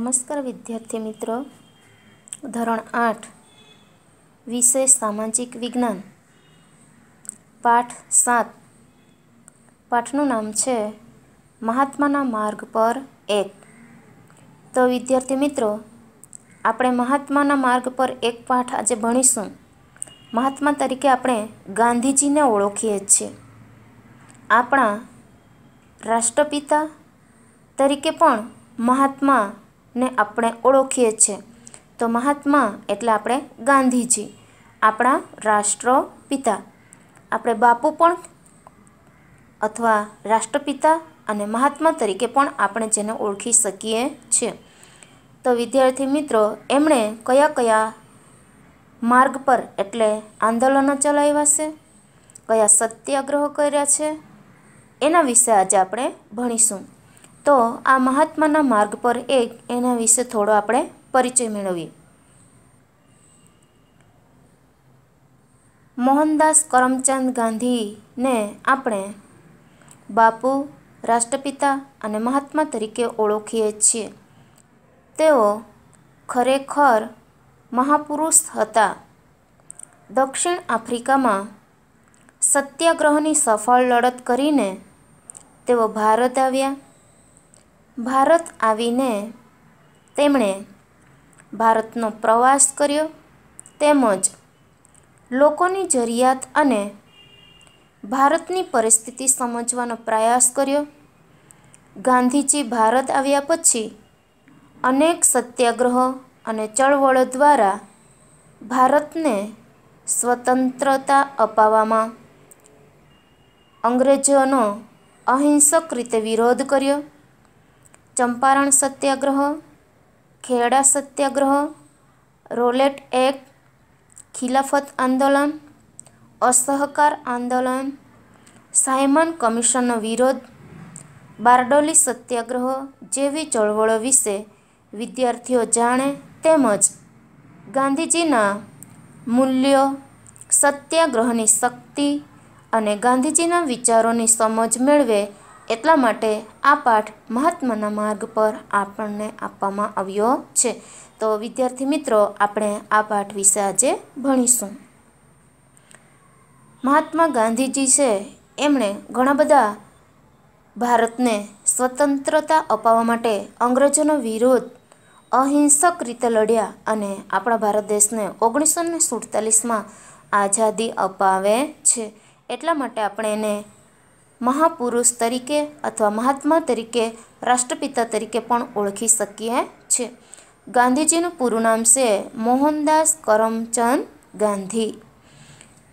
નમસ્કાર વિદ્યાર્થી મિત્રો ધોરણ આઠ વિષય સામાજિક વિજ્ઞાન પાઠ સાત પાઠનું નામ છે મહાત્માના માર્ગ પર એક તો વિદ્યાર્થી મિત્રો આપણે મહાત્માના માર્ગ પર એક પાઠ આજે ભણીશું મહાત્મા તરીકે આપણે ગાંધીજીને ઓળખીએ છીએ આપણા રાષ્ટ્રપિતા તરીકે પણ મહાત્મા ને આપણે ઓળખીએ છીએ તો મહાત્મા એટલે આપણે ગાંધીજી આપણા રાષ્ટ્રપિતા આપણે બાપુ પણ અથવા રાષ્ટ્રપિતા અને મહાત્મા તરીકે પણ આપણે જેને ઓળખી શકીએ છીએ તો વિદ્યાર્થી મિત્રો એમણે કયા કયા માર્ગ પર એટલે આંદોલનો ચલાવ્યા છે કયા સત્યાગ્રહો કર્યા છે એના વિશે આજે આપણે ભણીશું તો આ મહાત્માના માર્ગ પર એક એના વિશે થોડો આપણે પરિચય મેળવીએ મોહનદાસ કરમચંદ ગાંધીને આપણે બાપુ રાષ્ટ્રપિતા અને મહાત્મા તરીકે ઓળખીએ છીએ તેઓ ખરેખર મહાપુરુષ હતા દક્ષિણ આફ્રિકામાં સત્યાગ્રહની સફળ લડત કરીને તેઓ ભારત આવ્યા ભારત આવીને તેમણે ભારતનો પ્રવાસ કર્યો તેમજ લોકોની જરૂરિયાત અને ભારતની પરિસ્થિતિ સમજવાનો પ્રયાસ કર્યો ગાંધીજી ભારત આવ્યા પછી અનેક સત્યાગ્રહ અને ચળવળો દ્વારા ભારતને સ્વતંત્રતા અપાવવામાં અંગ્રેજોનો અહિંસક રીતે વિરોધ કર્યો ચંપારણ સત્યાગ્રહ ખેડા સત્યાગ્રહ રોલેટ એક્ટ ખિલાફત આંદોલન અસહકાર આંદોલન સાયમન કમિશનનો વિરોધ બારડોલી સત્યાગ્રહ જેવી ચળવળો વિશે વિદ્યાર્થીઓ જાણે તેમજ ગાંધીજીના મૂલ્યો સત્યાગ્રહની શક્તિ અને ગાંધીજીના વિચારોની સમજ મેળવે એટલા માટે આ પાઠ મહાત્માના માર્ગ પર આપણને આપવામાં આવ્યો છે તો વિદ્યાર્થી મિત્રો આપણે આ પાઠ વિશે આજે ભણીશું મહાત્મા ગાંધીજી છે એમણે ઘણા બધા ભારતને સ્વતંત્રતા અપાવવા માટે અંગ્રેજોનો વિરોધ અહિંસક રીતે લડ્યા અને આપણા ભારત દેશને ઓગણીસો ને સુડતાલીસમાં આઝાદી અપાવે છે એટલા માટે આપણે એને મહાપુરુષ તરીકે અથવા મહાત્મા તરીકે રાષ્ટ્રપિતા તરીકે પણ ઓળખી શકીએ છે ગાંધીજીનું પૂરું નામ છે મોહનદાસ કરમચંદ ગાંધી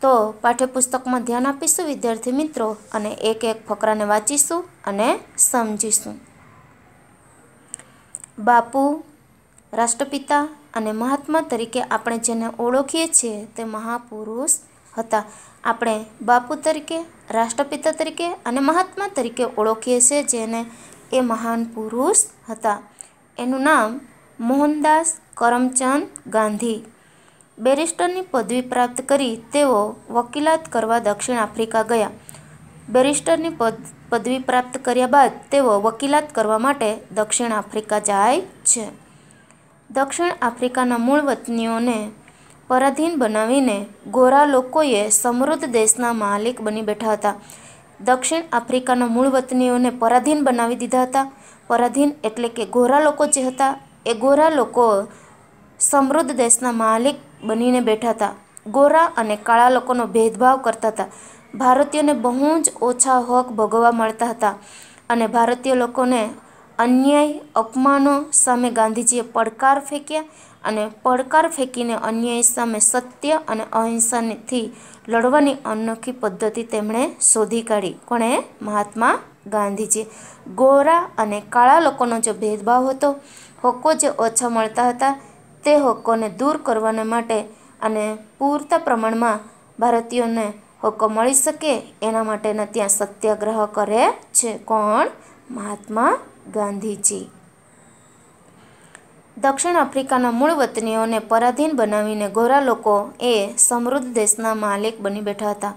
તો પાઠ્યપુસ્તકમાં ધ્યાન આપીશું વિદ્યાર્થી મિત્રો અને એક એક ફકરાને વાંચીશું અને સમજીશું બાપુ રાષ્ટ્રપિતા અને મહાત્મા તરીકે આપણે જેને ઓળખીએ છીએ તે મહાપુરુષ હતા આપણે બાપુ તરીકે રાષ્ટ્રપિતા તરીકે અને મહાત્મા તરીકે ઓળખીએ છીએ જેને એ મહાન પુરુષ હતા એનું નામ મોહનદાસ કરમચંદ ગાંધી બેરિસ્ટરની પદવી પ્રાપ્ત કરી તેઓ વકીલાત કરવા દક્ષિણ આફ્રિકા ગયા બેરિસ્ટરની પદ પદવી પ્રાપ્ત કર્યા બાદ તેઓ વકીલાત કરવા માટે દક્ષિણ આફ્રિકા જાય છે દક્ષિણ આફ્રિકાના મૂળ વતનીઓને પરાધીન બનાવીને ગોરા લોકોએ સમૃદ્ધ દેશના માલિક બની બેઠા હતા દક્ષિણ આફ્રિકાના મૂળ વતનીઓને પરાધીન બનાવી દીધા હતા પરાધીન એટલે કે ગોરા લોકો જે હતા એ ગોરા લોકો સમૃદ્ધ દેશના માલિક બનીને બેઠા હતા ગોરા અને કાળા લોકોનો ભેદભાવ કરતા હતા ભારતીયોને બહુ જ ઓછા હક ભોગવવા મળતા હતા અને ભારતીય લોકોને અન્યાય અપમાનો સામે ગાંધીજીએ પડકાર ફેંક્યા અને પડકાર ફેંકીને અન્યાય સામે સત્ય અને અહિંસાથી લડવાની અનોખી પદ્ધતિ તેમણે શોધી કાઢી કોણે મહાત્મા ગાંધીજી ગોરા અને કાળા લોકોનો જે ભેદભાવ હતો હકો જે ઓછા મળતા હતા તે હકોને દૂર કરવાને માટે અને પૂરતા પ્રમાણમાં ભારતીયોને હકો મળી શકે એના માટેના ત્યાં સત્યાગ્રહ કરે છે કોણ મહાત્મા ગાંધીજી દક્ષિણ આફ્રિકાના મૂળ વતનીઓને પરાધીન બનાવીને ગોરા લોકો એ સમૃદ્ધ દેશના માલિક બની બેઠા હતા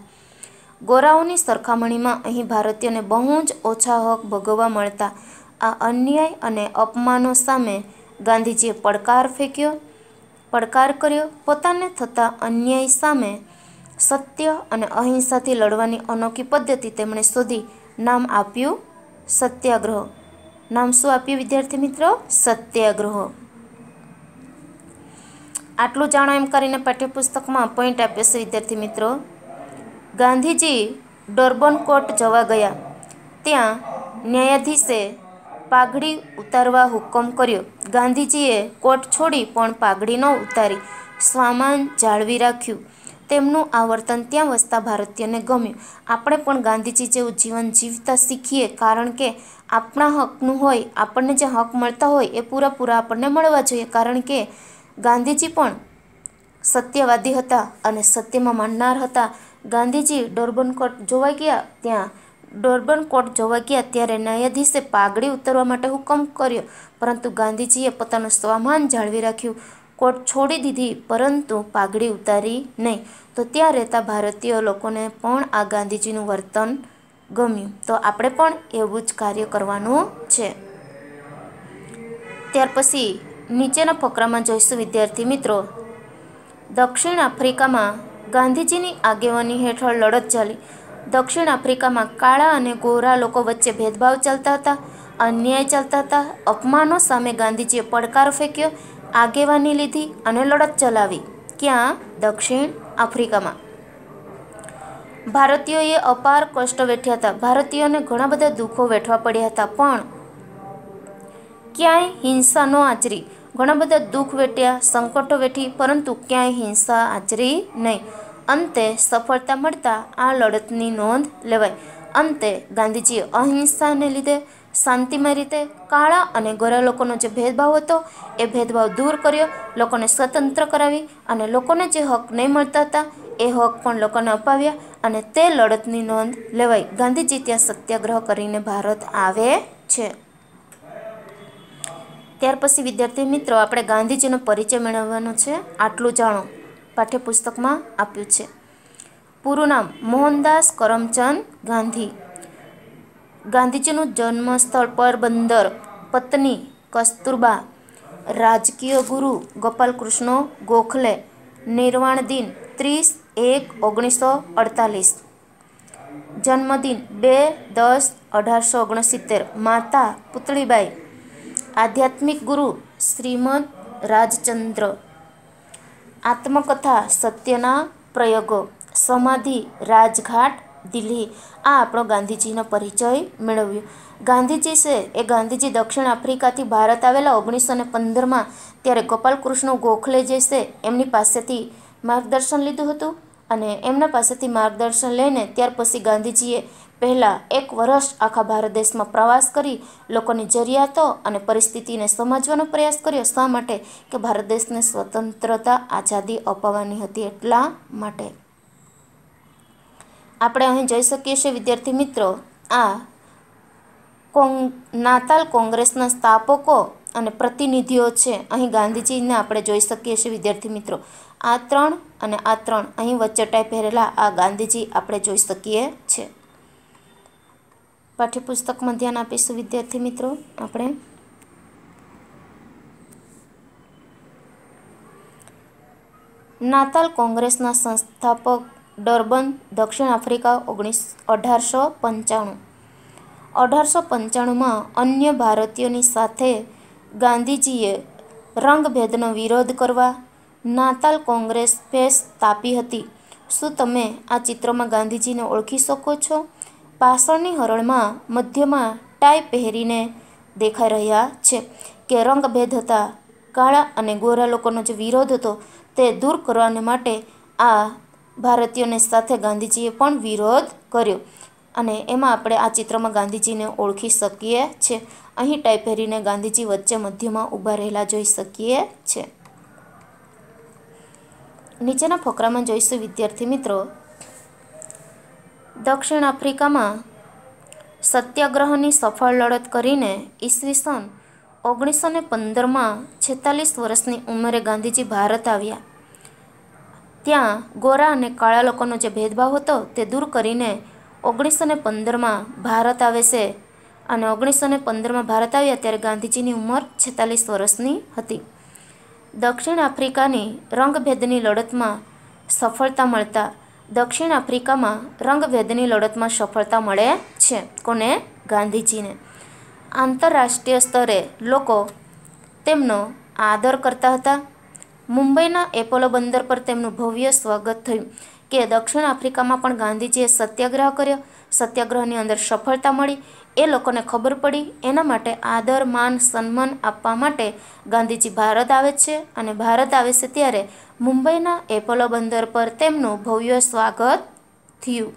ગોરાઓની સરખામણીમાં અહીં ભારતીયોને બહુ જ ઓછા હક ભોગવવા મળતા આ અન્યાય અને અપમાનો સામે ગાંધીજીએ પડકાર ફેંક્યો પડકાર કર્યો પોતાને થતા અન્યાય સામે સત્ય અને અહિંસાથી લડવાની અનોખી પદ્ધતિ તેમણે શોધી નામ આપ્યું સત્યાગ્રહ નામ શું આપ્યું વિદ્યાર્થી મિત્રો સત્યાગ્રહ આટલું જાણો એમ કરીને પાઠ્યપુસ્તકમાં પોઈન્ટ આપ્યો છે વિદ્યાર્થી મિત્રો ગાંધીજી ડોર્બન કોર્ટ જવા ગયા ત્યાં ન્યાયાધીશે પાઘડી ઉતારવા હુકમ કર્યો ગાંધીજીએ કોર્ટ છોડી પણ પાઘડી ન ઉતારી સ્વામાન જાળવી રાખ્યું તેમનું આ વર્તન ત્યાં વસતા ભારતીયને ગમ્યું આપણે પણ ગાંધીજી જેવું જીવન જીવતા શીખીએ કારણ કે આપણા હકનું હોય આપણને જે હક મળતા હોય એ પૂરા પૂરા આપણને મળવા જોઈએ કારણ કે ગાંધીજી પણ સત્યવાદી હતા અને સત્યમાં માનનાર હતા ગાંધીજી ડોરબન કોર્ટ જોવા ગયા ત્યાં ડોરબન કોર્ટ જોવા ગયા ત્યારે ન્યાયાધીશે પાઘડી ઉતરવા માટે હુકમ કર્યો પરંતુ ગાંધીજીએ પોતાનું સ્વામાન જાળવી રાખ્યું કોર્ટ છોડી દીધી પરંતુ પાઘડી ઉતારી નહીં તો ત્યાં રહેતા ભારતીય લોકોને પણ આ ગાંધીજીનું વર્તન ગમ્યું તો આપણે પણ એવું જ કાર્ય કરવાનું છે ત્યાર પછી નીચેના ફકરામાં જોઈશું વિદ્યાર્થી મિત્રો દક્ષિણ આફ્રિકામાં ગાંધીજીની આગેવાની હેઠળ લડત ચાલી દક્ષિણ આફ્રિકામાં કાળા અને ગોરા લોકો વચ્ચે ભેદભાવ ચાલતા હતા અન્યાય ચાલતા હતા અપમાનો સામે ગાંધીજીએ પડકાર ફેંક્યો આગેવાની લીધી અને લડત ચલાવી ક્યાં દક્ષિણ આફ્રિકામાં ભારતીયોએ અપાર કષ્ટ વેઠ્યા હતા ભારતીયોને ઘણા બધા દુઃખો વેઠવા પડ્યા હતા પણ ક્યાંય હિંસા ન આચરી ઘણા બધા દુઃખ વેઠ્યા સંકટો વેઠી પરંતુ ક્યાંય હિંસા આચરી નહીં અંતે સફળતા મળતા આ લડતની નોંધ લેવાય અંતે ગાંધીજીએ અહિંસાને લીધે શાંતિમય રીતે કાળા અને ગોરા લોકોનો જે ભેદભાવ હતો એ ભેદભાવ દૂર કર્યો લોકોને સ્વતંત્ર કરાવી અને લોકોને જે હક નહીં મળતા હતા એ હક પણ લોકોને અપાવ્યા અને તે લડતની નોંધ લેવાય ગાંધીજી ત્યાં સત્યાગ્રહ કરીને ભારત આવે છે ત્યાર પછી વિદ્યાર્થી મિત્રો આપણે ગાંધીજીનો પરિચય મેળવવાનો છે આટલું જાણો પાઠ્યપુસ્તકમાં આપ્યું છે પૂરું નામ મોહનદાસ કરમચંદ ગાંધી ગાંધીજીનું જન્મસ્થળ પોરબંદર પત્ની કસ્તુરબા રાજકીય ગુરુ ગોપાલકૃષ્ણ ગોખલે નિર્વાણ દિન ત્રીસ એક ઓગણીસો અડતાલીસ જન્મદિન બે દસ અઢારસો ઓગણસિત્તેર માતા પુતળીબાઈ આધ્યાત્મિક ગુરુ શ્રીમદ રાજચંદ્ર આત્મકથા સત્યના પ્રયોગો સમાધિ રાજઘાટ દિલ્હી આ આપણો ગાંધીજીનો પરિચય મેળવ્યો ગાંધીજી છે એ ગાંધીજી દક્ષિણ આફ્રિકાથી ભારત આવેલા ઓગણીસો ને પંદરમાં ત્યારે ગોપાલકૃષ્ણ ગોખલે જે છે એમની પાસેથી માર્ગદર્શન લીધું હતું અને એમના પાસેથી માર્ગદર્શન લઈને ત્યાર પછી ગાંધીજીએ પહેલાં એક વર્ષ આખા ભારત દેશમાં પ્રવાસ કરી લોકોની જરૂરિયાતો અને પરિસ્થિતિને સમજવાનો પ્રયાસ કર્યો શા માટે કે ભારત દેશને સ્વતંત્રતા આઝાદી અપાવવાની હતી એટલા માટે આપણે અહીં જોઈ શકીએ છીએ વિદ્યાર્થી મિત્રો આ કોંગ નાતાલ કોંગ્રેસના સ્થાપકો અને પ્રતિનિધિઓ છે અહીં ગાંધીજીને આપણે જોઈ શકીએ છીએ વિદ્યાર્થી મિત્રો આ ત્રણ અને આ ત્રણ અહીં વચ્ચે પહેરેલા આ ગાંધીજી આપણે જોઈ શકીએ છીએ પાઠ્યપુસ્તકમાં ધ્યાન આપીશું વિદ્યાર્થી મિત્રો આપણે નાતાલ કોંગ્રેસના સંસ્થાપક ડર્બન દક્ષિણ આફ્રિકા ઓગણીસ અઢારસો પંચાણું અઢારસો પંચાણુંમાં અન્ય ભારતીયોની સાથે ગાંધીજીએ રંગભેદનો વિરોધ કરવા નાતાલ કોંગ્રેસ ફેસ તાપી હતી શું તમે આ ચિત્રમાં ગાંધીજીને ઓળખી શકો છો પાષાણની હરણમાં મધ્યમાં ટાઈ પહેરીને દેખાઈ રહ્યા છે કે રંગભેદ હતા કાળા અને ગોરા લોકોનો જે વિરોધ હતો તે દૂર કરવાને માટે આ ભારતીયોને સાથે ગાંધીજીએ પણ વિરોધ કર્યો અને એમાં આપણે આ ચિત્રમાં ગાંધીજીને ઓળખી શકીએ છીએ અહીં ટાઈ પહેરીને ગાંધીજી વચ્ચે મધ્યમાં ઊભા રહેલા જોઈ શકીએ છે નીચેના ફકરામાં જોઈશું વિદ્યાર્થી મિત્રો દક્ષિણ આફ્રિકામાં સત્યાગ્રહની સફળ લડત કરીને ઈસવીસન ઓગણીસો ને પંદરમાં છેતાલીસ વર્ષની ઉંમરે ગાંધીજી ભારત આવ્યા ત્યાં ગોરા અને કાળા લોકોનો જે ભેદભાવ હતો તે દૂર કરીને ઓગણીસો ને પંદરમાં ભારત આવે છે અને ઓગણીસો ને પંદરમાં ભારત આવ્યા ત્યારે ગાંધીજીની ઉંમર છેતાલીસ વર્ષની હતી દક્ષિણ આફ્રિકાની રંગભેદની લડતમાં સફળતા મળતા દક્ષિણ આફ્રિકામાં રંગભેદની લડતમાં સફળતા મળે છે કોને ગાંધીજીને આંતરરાષ્ટ્રીય સ્તરે લોકો તેમનો આદર કરતા હતા મુંબઈના એપોલો બંદર પર તેમનું ભવ્ય સ્વાગત થયું કે દક્ષિણ આફ્રિકામાં પણ ગાંધીજીએ સત્યાગ્રહ કર્યો સત્યાગ્રહની અંદર સફળતા મળી એ લોકોને ખબર પડી એના માટે આદર માન સન્માન આપવા માટે ગાંધીજી ભારત આવે છે અને ભારત આવે છે ત્યારે મુંબઈના એપોલો બંદર પર તેમનું ભવ્ય સ્વાગત થયું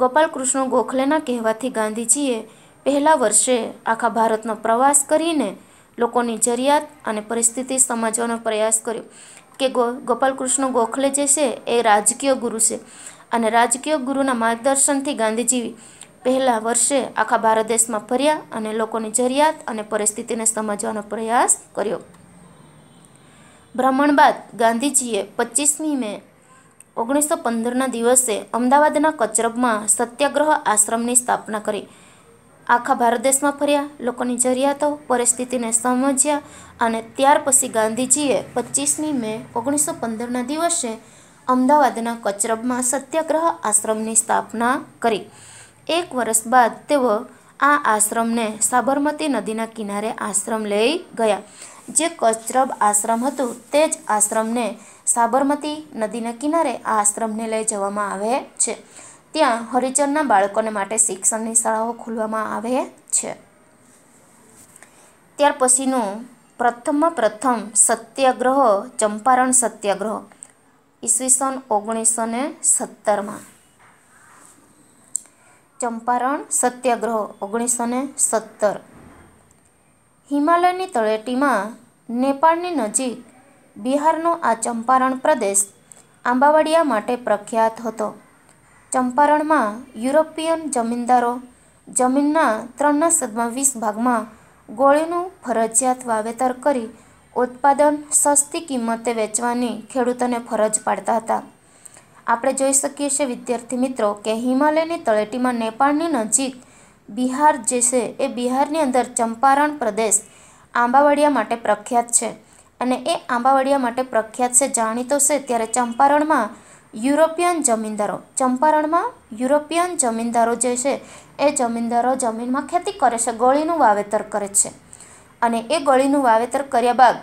ગોપાલકૃષ્ણ ગોખલેના કહેવાથી ગાંધીજીએ પહેલા વર્ષે આખા ભારતનો પ્રવાસ કરીને લોકોની જરૂરિયાત અને પરિસ્થિતિ સમજવાનો પ્રયાસ કર્યો કે ગો ગોપાલકૃષ્ણ ગોખલે જે છે એ રાજકીય ગુરુ છે અને રાજકીય ગુરુના માર્ગદર્શનથી ગાંધીજી પહેલા વર્ષે આખા ભારત દેશમાં ફર્યા અને લોકોની જરૂરિયાત અને પરિસ્થિતિને સમજવાનો પ્રયાસ કર્યો ભ્રમણ બાદ ગાંધીજીએ પચીસમી મે ઓગણીસો પંદરના દિવસે અમદાવાદના કચરબમાં સત્યાગ્રહ આશ્રમની સ્થાપના કરી આખા ભારત દેશમાં ફર્યા લોકોની જરૂરિયાતો પરિસ્થિતિને સમજ્યા અને ત્યાર પછી ગાંધીજીએ પચીસમી મે ઓગણીસો પંદરના દિવસે અમદાવાદના કચરબમાં સત્યાગ્રહ આશ્રમની સ્થાપના કરી એક વર્ષ બાદ તેઓ આ આશ્રમને સાબરમતી નદીના કિનારે આશ્રમ લઈ ગયા જે કચરબ આશ્રમ હતું તે જ આશ્રમને સાબરમતી નદીના કિનારે આ આશ્રમને લઈ જવામાં આવે છે ત્યાં હરિજનના બાળકોને માટે શિક્ષણની શાળાઓ ખોલવામાં આવે છે ત્યાર પછીનું પ્રથમમાં પ્રથમ સત્યાગ્રહ ચંપારણ સત્યાગ્રહ ઈસવીસન ઓગણીસો ને સત્તરમાં ચંપારણ સત્યાગ્રહ ઓગણીસો ને સત્તર હિમાલયની તળેટીમાં નેપાળની નજીક બિહારનો આ ચંપારણ પ્રદેશ આંબાવાડિયા માટે પ્રખ્યાત હતો ચંપારણમાં યુરોપિયન જમીનદારો જમીનના ત્રણના સદમાં વીસ ભાગમાં ગોળીનું ફરજિયાત વાવેતર કરી ઉત્પાદન સસ્તી કિંમતે વેચવાની ખેડૂતોને ફરજ પાડતા હતા આપણે જોઈ શકીએ છીએ વિદ્યાર્થી મિત્રો કે હિમાલયની તળેટીમાં નેપાળની નજીક બિહાર જે છે એ બિહારની અંદર ચંપારણ પ્રદેશ આંબાવાડિયા માટે પ્રખ્યાત છે અને એ આંબાવાડિયા માટે પ્રખ્યાત છે જાણીતો છે ત્યારે ચંપારણમાં યુરોપિયન જમીનદારો ચંપારણમાં યુરોપિયન જમીનદારો જે છે એ જમીનદારો જમીનમાં ખેતી કરે છે ગળીનું વાવેતર કરે છે અને એ ગળીનું વાવેતર કર્યા બાદ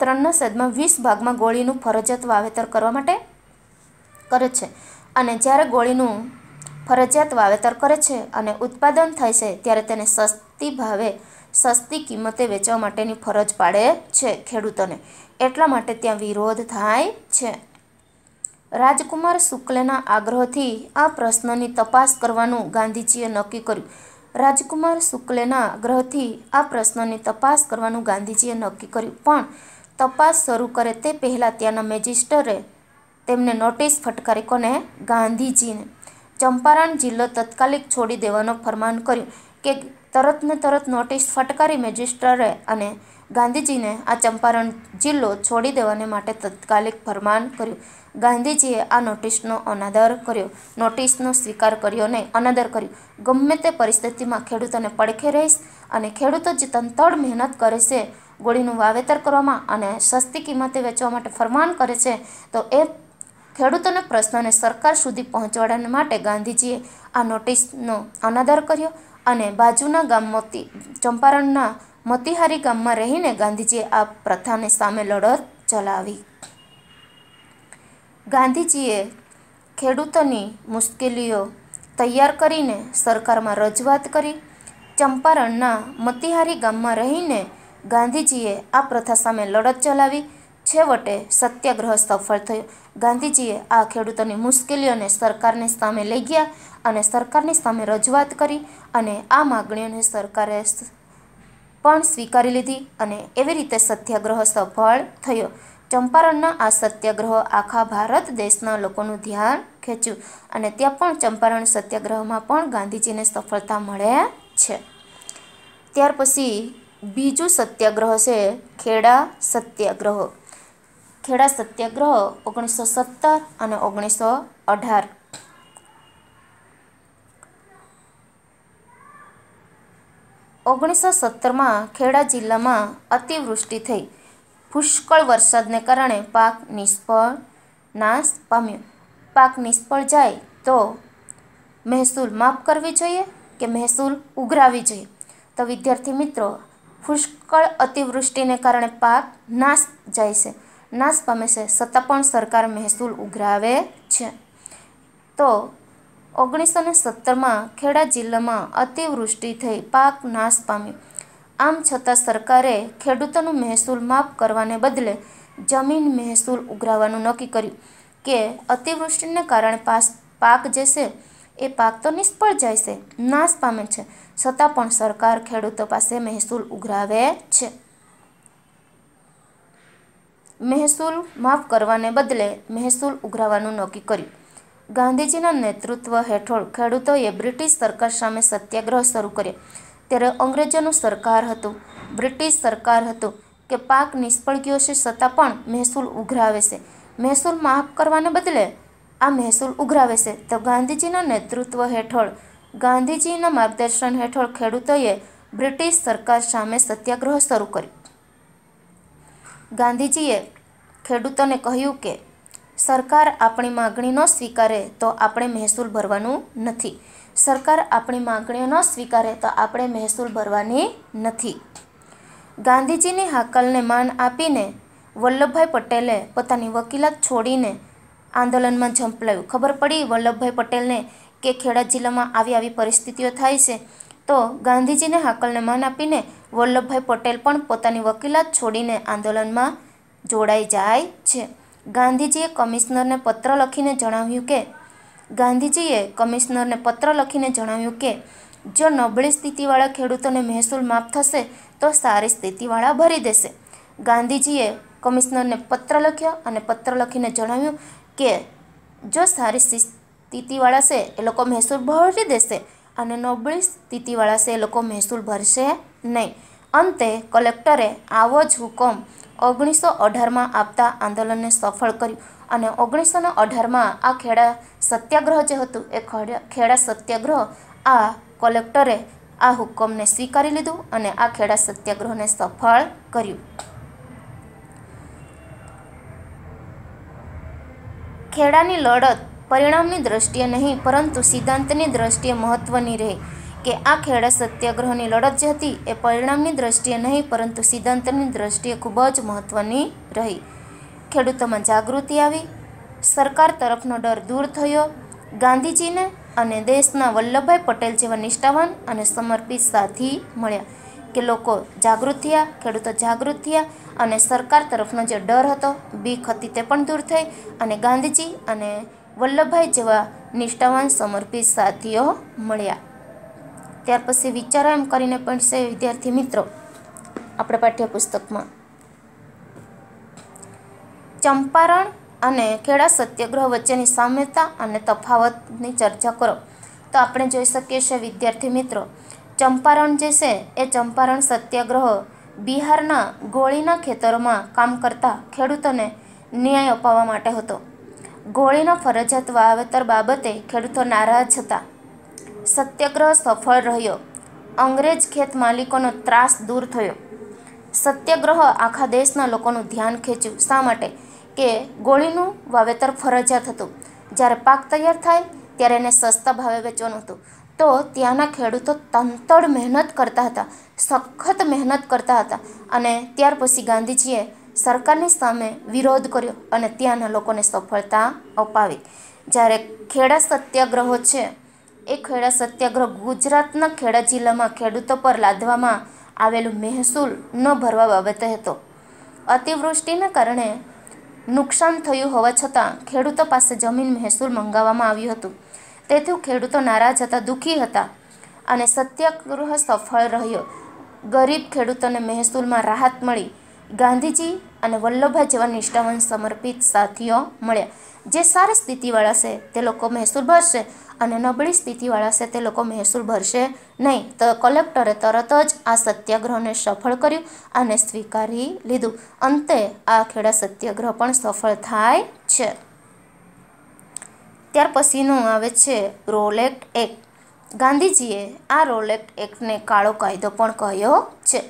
ત્રણના સદમાં વીસ ભાગમાં ગોળીનું ફરજિયાત વાવેતર કરવા માટે કરે છે અને જ્યારે ગોળીનું ફરજિયાત વાવેતર કરે છે અને ઉત્પાદન થાય છે ત્યારે તેને સસ્તી ભાવે સસ્તી કિંમતે વેચવા માટેની ફરજ પાડે છે ખેડૂતોને એટલા માટે ત્યાં વિરોધ થાય છે રાજકુમાર શુક્લના આગ્રહથી આ પ્રશ્નની તપાસ કરવાનું ગાંધીજીએ નક્કી કર્યું રાજકુમાર શુક્લેના આગ્રહથી આ પ્રશ્નની તપાસ કરવાનું ગાંધીજીએ નક્કી કર્યું પણ તપાસ શરૂ કરે તે પહેલાં ત્યાંના મેજિસ્ટરે તેમને નોટિસ ફટકારી કોને ગાંધીજીને ચંપારણ જિલ્લો તત્કાલિક છોડી દેવાનો ફરમાન કર્યું કે તરતને તરત નોટિસ ફટકારી મેજિસ્ટ્રેટે અને ગાંધીજીને આ ચંપારણ જિલ્લો છોડી દેવાને માટે તત્કાલિક ફરમાન કર્યું ગાંધીજીએ આ નોટિસનો અનાદર કર્યો નોટિસનો સ્વીકાર કર્યો નહીં અનાદર કર્યો ગમે તે પરિસ્થિતિમાં ખેડૂતોને પડખે રહીશ અને ખેડૂતો જે તંતળ મહેનત કરે છે ગોળીનું વાવેતર કરવામાં અને સસ્તી કિંમતે વેચવા માટે ફરમાન કરે છે તો એ ખેડૂતોના પ્રશ્નોને સરકાર સુધી પહોંચાડવા માટે ગાંધીજીએ આ નોટિસનો અનાદર કર્યો અને બાજુના ગામ મોતી ચંપારણના મોતીહારી ગામમાં રહીને ગાંધીજીએ આ પ્રથાને સામે લડત ચલાવી ગાંધીજીએ ખેડૂતોની મુશ્કેલીઓ તૈયાર કરીને સરકારમાં રજૂઆત કરી ચંપારણના મતિહારી ગામમાં રહીને ગાંધીજીએ આ પ્રથા સામે લડત ચલાવી છેવટે સત્યાગ્રહ સફળ થયો ગાંધીજીએ આ ખેડૂતોની મુશ્કેલીઓને સરકારની સામે લઈ ગયા અને સરકારની સામે રજૂઆત કરી અને આ માગણીઓને સરકારે પણ સ્વીકારી લીધી અને એવી રીતે સત્યાગ્રહ સફળ થયો ચંપારણના આ સત્યાગ્રહ આખા ભારત દેશના લોકોનું ધ્યાન ખેંચ્યું અને ત્યાં પણ ચંપારણ સત્યાગ્રહમાં પણ ગાંધીજીને સફળતા મળે છે ત્યાર પછી બીજું સત્યાગ્રહ છે ખેડા સત્યાગ્રહ ખેડા સત્યાગ્રહ ઓગણીસો સત્તર અને ઓગણીસો અઢાર ઓગણીસો સત્તરમાં ખેડા જિલ્લામાં અતિવૃષ્ટિ થઈ પુષ્કળ વરસાદને કારણે પાક નિષ્ફળ નાશ પામ્યો પાક નિષ્ફળ જાય તો મહેસૂલ માફ કરવી જોઈએ કે મહેસૂલ ઉઘરાવી જોઈએ તો વિદ્યાર્થી મિત્રો પુષ્કળ અતિવૃષ્ટિને કારણે પાક નાશ જાય છે નાશ પામે છે છતાં પણ સરકાર મહેસૂલ ઉઘરાવે છે તો ઓગણીસો ને સત્તરમાં ખેડા જિલ્લામાં અતિવૃષ્ટિ થઈ પાક નાશ પામ્યો આમ છતાં સરકારે ખેડૂતોનું મહેસૂલ માફ કરવાને બદલે જમીન મહેસૂલ ઉઘરાવવાનું નક્કી કર્યું કે અતિવૃષ્ટિને કારણે પાસ પાક જે છે એ પાક તો નિષ્ફળ જાય છે નાશ પામે છે છતાં પણ સરકાર ખેડૂતો પાસે મહેસૂલ ઉઘરાવે છે મહેસૂલ માફ કરવાને બદલે મહેસૂલ ઉઘરાવવાનું નક્કી કર્યું ગાંધીજીના નેતૃત્વ હેઠળ ખેડૂતોએ બ્રિટિશ સરકાર સામે સત્યાગ્રહ શરૂ કર્યો ત્યારે અંગ્રેજોનું સરકાર હતું બ્રિટિશ સરકાર હતું કે પાક નિષ્ફળ ગયો છે છતાં પણ મહેસૂલ ઉઘરાવે છે મહેસૂલ માફ કરવાને બદલે આ મહેસૂલ ઉઘરાવે છે તો ગાંધીજીના નેતૃત્વ હેઠળ ગાંધીજીના માર્ગદર્શન હેઠળ ખેડૂતોએ બ્રિટિશ સરકાર સામે સત્યાગ્રહ શરૂ કર્યો ગાંધીજીએ ખેડૂતોને કહ્યું કે સરકાર આપણી માગણી ન સ્વીકારે તો આપણે મહેસૂલ ભરવાનું નથી સરકાર આપણી માગણીઓ ન સ્વીકારે તો આપણે મહેસૂલ ભરવાની નથી ગાંધીજીની હાકલને માન આપીને વલ્લભભાઈ પટેલે પોતાની વકીલાત છોડીને આંદોલનમાં ઝંપલાવ્યું ખબર પડી વલ્લભભાઈ પટેલને કે ખેડા જિલ્લામાં આવી આવી પરિસ્થિતિઓ થાય છે તો ગાંધીજીને હાકલને માન આપીને વલ્લભભાઈ પટેલ પણ પોતાની વકીલાત છોડીને આંદોલનમાં જોડાઈ જાય છે ગાંધીજીએ કમિશનરને પત્ર લખીને જણાવ્યું કે ગાંધીજીએ કમિશનરને પત્ર લખીને જણાવ્યું કે જો નબળી સ્થિતિવાળા ખેડૂતોને મહેસૂલ માફ થશે તો સારી સ્થિતિવાળા ભરી દેશે ગાંધીજીએ કમિશનરને પત્ર લખ્યો અને પત્ર લખીને જણાવ્યું કે જો સારી સ્થિતિવાળા છે એ લોકો મહેસૂલ ભરી દેશે અને નબળી સ્થિતિવાળા છે એ લોકો મહેસૂલ ભરશે નહીં અંતે કલેક્ટરે આવો જ હુકમ ઓગણીસો અઢારમાં આપતા આંદોલનને સફળ કર્યું અને ઓગણીસો અઢારમાં આ ખેડા સત્યાગ્રહ જે હતું એ ખેડા સત્યાગ્રહ આ કલેક્ટરે આ હુકમને સ્વીકારી લીધું અને આ ખેડા સત્યાગ્રહને સફળ કર્યું ખેડાની લડત પરિણામની દ્રષ્ટિએ નહીં પરંતુ સિદ્ધાંતની દ્રષ્ટિએ મહત્વની રહે કે આ ખેડા સત્યાગ્રહની લડત જે હતી એ પરિણામની દ્રષ્ટિએ નહીં પરંતુ સિદ્ધાંતની દ્રષ્ટિએ ખૂબ જ મહત્ત્વની રહી ખેડૂતોમાં જાગૃતિ આવી સરકાર તરફનો ડર દૂર થયો ગાંધીજીને અને દેશના વલ્લભભાઈ પટેલ જેવા નિષ્ઠાવાન અને સમર્પિત સાથી મળ્યા કે લોકો જાગૃત થયા ખેડૂતો જાગૃત થયા અને સરકાર તરફનો જે ડર હતો બીક હતી તે પણ દૂર થઈ અને ગાંધીજી અને વલ્લભભાઈ જેવા નિષ્ઠાવાન સમર્પિત સાથીઓ મળ્યા ત્યાર પછી વિચારો એમ કરીને પણ છે વિદ્યાર્થી મિત્રો આપણા પાઠ્યપુસ્તકમાં ચંપારણ અને ખેડા સત્યાગ્રહ વચ્ચેની સામ્યતા અને તફાવતની ચર્ચા કરો તો આપણે જોઈ શકીએ છીએ વિદ્યાર્થી મિત્રો ચંપારણ જે છે એ ચંપારણ સત્યાગ્રહ બિહારના ગોળીના ખેતરોમાં કામ કરતા ખેડૂતોને ન્યાય અપાવવા માટે હતો ઘોળીનો ફરજિયાત વાવેતર બાબતે ખેડૂતો નારાજ હતા સત્યાગ્રહ સફળ રહ્યો અંગ્રેજ ખેત માલિકોનો ત્રાસ દૂર થયો સત્યાગ્રહ આખા દેશના લોકોનું ધ્યાન ખેંચ્યું શા માટે કે ગોળીનું વાવેતર ફરજિયાત હતું જ્યારે પાક તૈયાર થાય ત્યારે એને સસ્તા ભાવે વેચવાનું હતું તો ત્યાંના ખેડૂતો તંતળ મહેનત કરતા હતા સખત મહેનત કરતા હતા અને ત્યાર પછી ગાંધીજીએ સરકારની સામે વિરોધ કર્યો અને ત્યાંના લોકોને સફળતા અપાવી જ્યારે ખેડા સત્યાગ્રહો છે એ ખેડા સત્યાગ્રહ ગુજરાતના ખેડા જિલ્લામાં ખેડૂતો પર લાદવામાં આવેલું મહેસૂલ ન ભરવા બાબતે હતો અતિવૃષ્ટિના કારણે નુકસાન થયું હોવા છતાં ખેડૂતો પાસે જમીન મહેસૂલ મંગાવવામાં આવ્યું હતું તેથી ખેડૂતો નારાજ હતા દુઃખી હતા અને સત્યાગ્રહ સફળ રહ્યો ગરીબ ખેડૂતોને મહેસૂલમાં રાહત મળી ગાંધીજી અને વલ્લભા જેવા નિષ્ઠાવાન સમર્પિત સાથીઓ મળ્યા જે સારી સ્થિતિવાળા છે તે લોકો મહેસૂલ ભરશે અને નબળી સ્થિતિવાળા છે તે લોકો મહેસૂલ ભરશે નહીં તો કલેક્ટરે તરત જ આ સત્યાગ્રહને સફળ કર્યું અને સ્વીકારી લીધું અંતે આ ખેડા સત્યાગ્રહ પણ સફળ થાય છે ત્યાર પછીનું આવે છે રોલેક્ટ એક્ટ ગાંધીજીએ આ રોલેક્ટ એક્ટને કાળો કાયદો પણ કહ્યો છે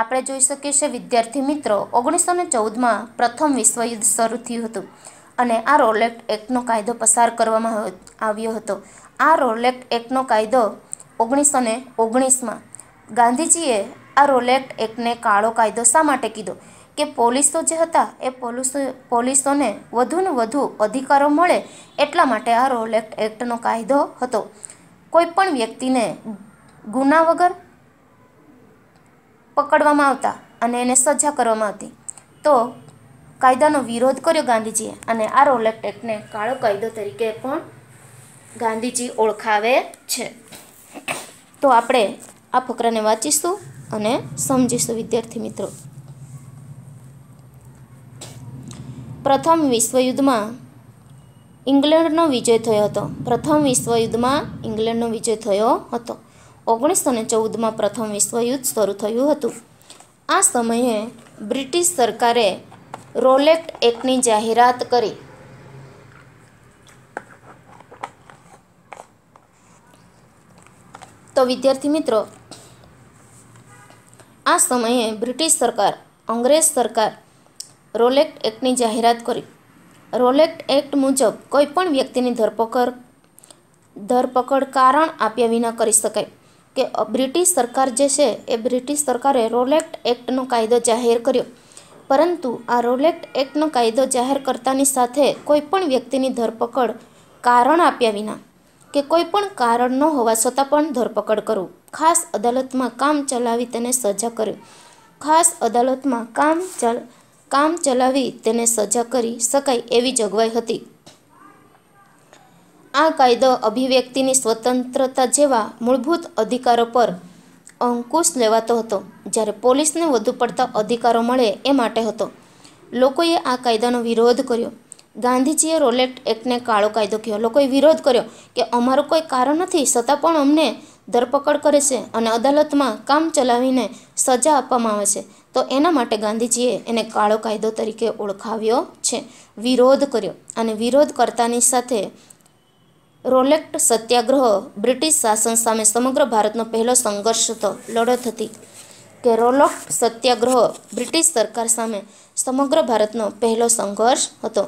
આપણે જોઈ શકીએ છીએ વિદ્યાર્થી મિત્રો ઓગણીસો ને ચૌદમાં પ્રથમ વિશ્વયુદ્ધ શરૂ થયું હતું અને આ રોલેક્ટ એક્ટનો કાયદો પસાર કરવામાં આવ્યો હતો આ રોલેક્ટ એક્ટનો કાયદો ઓગણીસો ને ઓગણીસમાં ગાંધીજીએ આ રોલેક્ટ એક્ટને કાળો કાયદો શા માટે કીધો કે પોલીસો જે હતા એ પોલીસો પોલીસોને વધુને વધુ અધિકારો મળે એટલા માટે આ રોલેક્ટ એક્ટનો કાયદો હતો કોઈપણ વ્યક્તિને ગુના વગર પકડવામાં આવતા અને એને સજા કરવામાં આવતી તો કાયદાનો વિરોધ કર્યો ગાંધીજીએ અને આ રોલેક્ટ એક્ટને કાળો કાયદો તરીકે પણ ગાંધીજી ઓળખાવે છે તો આપણે આ ફકરાને વાંચીશું અને સમજીશું વિદ્યાર્થી મિત્રો પ્રથમ વિશ્વયુદ્ધમાં ઇંગ્લેન્ડનો વિજય થયો હતો પ્રથમ વિશ્વયુદ્ધમાં ઇંગ્લેન્ડનો વિજય થયો હતો ઓગણીસો ને ચૌદમાં પ્રથમ વિશ્વયુદ્ધ શરૂ થયું હતું આ સમયે બ્રિટિશ સરકારે રોલેક્ટ એક્ટની જાહેરાત કરી તો વિદ્યાર્થી મિત્રો આ સમયે બ્રિટિશ સરકાર અંગ્રેજ સરકાર રોલેક્ટ એક્ટની જાહેરાત કરી રોલેક્ટ એક્ટ મુજબ કોઈપણ વ્યક્તિની ધરપકડ ધરપકડ કારણ આપ્યા વિના કરી શકાય કે બ્રિટિશ સરકાર જે છે એ બ્રિટિશ સરકારે રોલેક્ટ એક્ટનો કાયદો જાહેર કર્યો પરંતુ આ રોલેક્ટ એક્ટનો કાયદો જાહેર કરતાની સાથે કોઈપણ વ્યક્તિની ધરપકડ કારણ આપ્યા વિના કે કોઈ પણ કારણ ન હોવા છતાં પણ ધરપકડ કરવું ખાસ અદાલતમાં કામ ચલાવી તેને સજા કરી ખાસ અદાલતમાં કામ કામ ચલાવી તેને સજા કરી શકાય એવી જોગવાઈ હતી આ કાયદો અભિવ્યક્તિની સ્વતંત્રતા જેવા મૂળભૂત અધિકારો પર અંકુશ લેવાતો હતો જ્યારે પોલીસને વધુ પડતા અધિકારો મળે એ માટે હતો લોકોએ આ કાયદાનો વિરોધ કર્યો ગાંધીજીએ રોલેટ એક્ટને કાળો કાયદો કહ્યો લોકોએ વિરોધ કર્યો કે અમારું કોઈ કારણ નથી છતાં પણ અમને ધરપકડ કરે છે અને અદાલતમાં કામ ચલાવીને સજા આપવામાં આવે છે તો એના માટે ગાંધીજીએ એને કાળો કાયદો તરીકે ઓળખાવ્યો છે વિરોધ કર્યો અને વિરોધ કરતાની સાથે રોલેક્ટ સત્યાગ્રહ બ્રિટિશ શાસન સામે સમગ્ર ભારતનો પહેલો સંઘર્ષ હતો લડત હતી કે રોલેક્ટ સત્યાગ્રહ બ્રિટિશ સરકાર સામે સમગ્ર ભારતનો પહેલો સંઘર્ષ હતો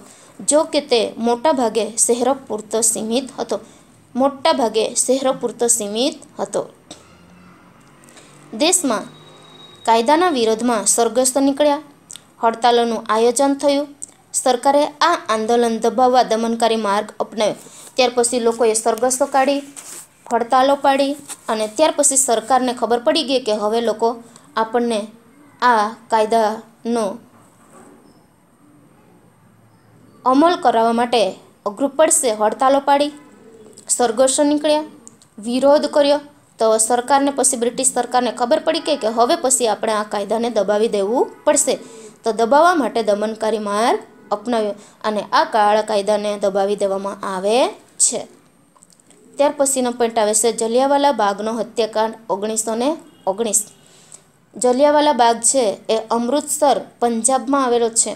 જો કે તે મોટાભાગે શહેરો પૂરતો સીમિત હતો મોટાભાગે શહેરો પૂરતો સીમિત હતો દેશમાં કાયદાના વિરોધમાં સરગસ્તો નીકળ્યા હડતાલોનું આયોજન થયું સરકારે આ આંદોલન દબાવવા દમનકારી માર્ગ અપનાવ્યો ત્યાર પછી લોકોએ સરગસો કાઢી હડતાલો પાડી અને ત્યાર પછી સરકારને ખબર પડી ગઈ કે હવે લોકો આપણને આ કાયદાનો અમલ કરાવવા માટે અઘરું પડશે હડતાલો પાડી સરગસો નીકળ્યા વિરોધ કર્યો તો સરકારને પછી બ્રિટિશ સરકારને ખબર પડી કે હવે પછી આપણે આ કાયદાને દબાવી દેવું પડશે તો દબાવવા માટે દમનકારી માર્ગ અપનાવ્યો અને આ કાળા કાયદાને દબાવી દેવામાં આવે છે ત્યાર પછીનો પોઈન્ટ આવે છે જલિયાવાલા બાગનો હત્યાકાંડ ઓગણીસો ને ઓગણીસ જલિયાવાલા બાગ છે એ અમૃતસર પંજાબમાં આવેલો છે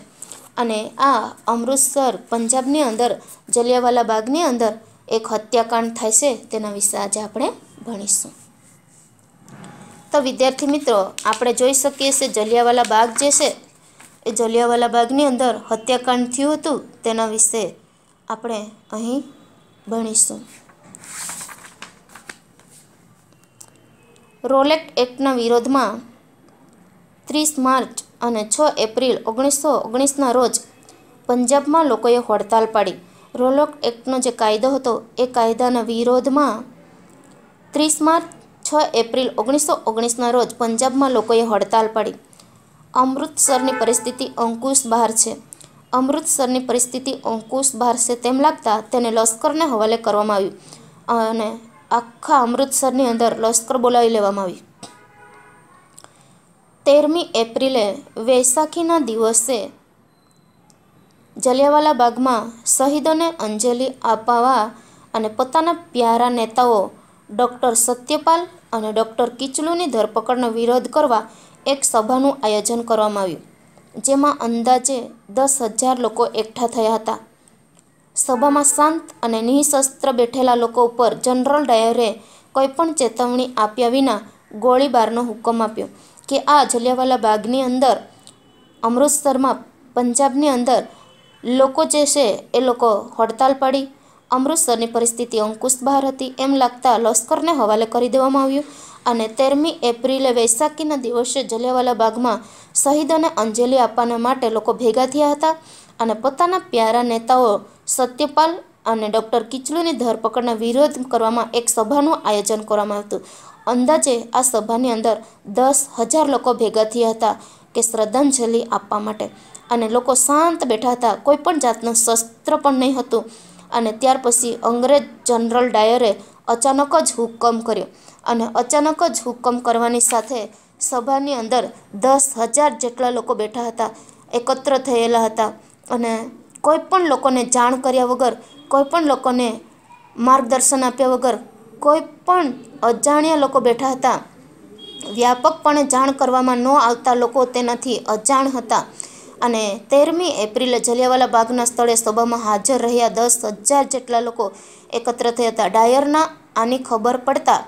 અને આ અમૃતસર પંજાબની અંદર જલિયાવાલા બાગની અંદર એક હત્યાકાંડ થાય છે તેના વિશે આજે આપણે ભણીશું તો વિદ્યાર્થી મિત્રો આપણે જોઈ શકીએ છીએ જલિયાવાલા બાગ જે છે એ જલિયાવાલા બાગની અંદર હત્યાકાંડ થયું હતું તેના વિશે આપણે અહીં ભણીશું રોલેક્ટ એક્ટના વિરોધમાં ત્રીસ માર્ચ અને છ એપ્રિલ ઓગણીસો ઓગણીસના રોજ પંજાબમાં લોકોએ હડતાલ પાડી રોલોક એક્ટનો જે કાયદો હતો એ કાયદાના વિરોધમાં ત્રીસ માર્ચ છ એપ્રિલ ઓગણીસો ઓગણીસના રોજ પંજાબમાં લોકોએ હડતાલ પાડી અમૃતસરની પરિસ્થિતિ અંકુશ બહાર છે અમૃતસરની પરિસ્થિતિ અંકુશ બહાર તેમ લાગતા તેને લશ્કરને હવાલે કરવામાં આવ્યું અને આખા અમૃતસરની અંદર લશ્કર બોલાવી લેવામાં આવી તેરમી એપ્રિલે વૈસાખીના દિવસે જલિયાવાલા બાગમાં શહીદોને અંજલિ અપાવવા અને પોતાના પ્યારા નેતાઓ ડૉક્ટર સત્યપાલ અને ડૉક્ટર કિચલુની ધરપકડનો વિરોધ કરવા એક સભાનું આયોજન કરવામાં આવ્યું જેમાં અંદાજે દસ હજાર લોકો એકઠા થયા હતા સભામાં શાંત અને નિઃશસ્ત્ર બેઠેલા લોકો ઉપર જનરલ ડાયરે પણ ચેતવણી આપ્યા વિના ગોળીબારનો હુકમ આપ્યો કે આ જલિયાવાલા બાગની અંદર અમૃતસરમાં પંજાબની અંદર લોકો જે છે એ લોકો હડતાલ પાડી અમૃતસરની પરિસ્થિતિ અંકુશ બહાર હતી એમ લાગતા લશ્કરને હવાલે કરી દેવામાં આવ્યું અને તેરમી એપ્રિલે વૈશાખીના દિવસે જલિયાવાલા બાગમાં શહીદોને અંજલિ આપવાના માટે લોકો ભેગા થયા હતા અને પોતાના પ્યારા નેતાઓ સત્યપાલ અને ડૉક્ટર કિચલુની ધરપકડના વિરોધ કરવામાં એક સભાનું આયોજન કરવામાં આવતું અંદાજે આ સભાની અંદર દસ હજાર લોકો ભેગા થયા હતા કે શ્રદ્ધાંજલિ આપવા માટે અને લોકો શાંત બેઠા હતા કોઈ પણ જાતનું શસ્ત્ર પણ નહીં હતું અને ત્યાર પછી અંગ્રેજ જનરલ ડાયરે અચાનક જ હુકમ કર્યો અને અચાનક જ હુકમ કરવાની સાથે સભાની અંદર દસ હજાર જેટલા લોકો બેઠા હતા એકત્ર થયેલા હતા અને કોઈ પણ લોકોને જાણ કર્યા વગર કોઈ પણ લોકોને માર્ગદર્શન આપ્યા વગર કોઈ પણ અજાણ્યા લોકો બેઠા હતા વ્યાપકપણે જાણ કરવામાં ન આવતા લોકો તેનાથી અજાણ હતા અને તેરમી એપ્રિલે જલિયાવાલા બાગના સ્થળે સભામાં હાજર રહ્યા દસ હજાર જેટલા લોકો એકત્ર થયા હતા ડાયરના આની ખબર પડતા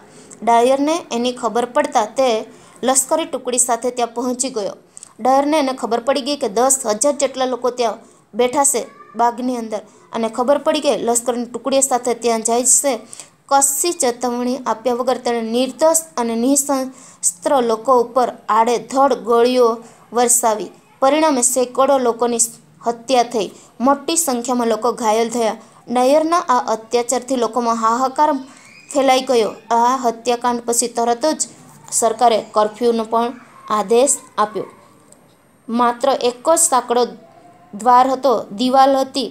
ડાયરને એની ખબર પડતા તે લશ્કરી ટુકડી સાથે ત્યાં પહોંચી ગયો ડાયરને એને ખબર પડી ગઈ કે દસ હજાર જેટલા લોકો ત્યાં બેઠા છે બાગની અંદર અને ખબર પડી ગઈ લશ્કરની ટુકડી સાથે ત્યાં જાય છે કશી ચેતવણી આપ્યા વગર તેણે નિર્દોષ અને નિઃશસ્ત્ર લોકો ઉપર આડેધડ ગોળીઓ વરસાવી પરિણામે સેંકડો લોકોની હત્યા થઈ મોટી સંખ્યામાં લોકો ઘાયલ થયા ડાયરના આ અત્યાચારથી લોકોમાં હાહાકાર ફેલાઈ ગયો આ હત્યાકાંડ પછી તરત જ સરકારે કર્ફ્યુનો પણ આદેશ આપ્યો માત્ર એક જ સાંકડો દ્વાર હતો દિવાલ હતી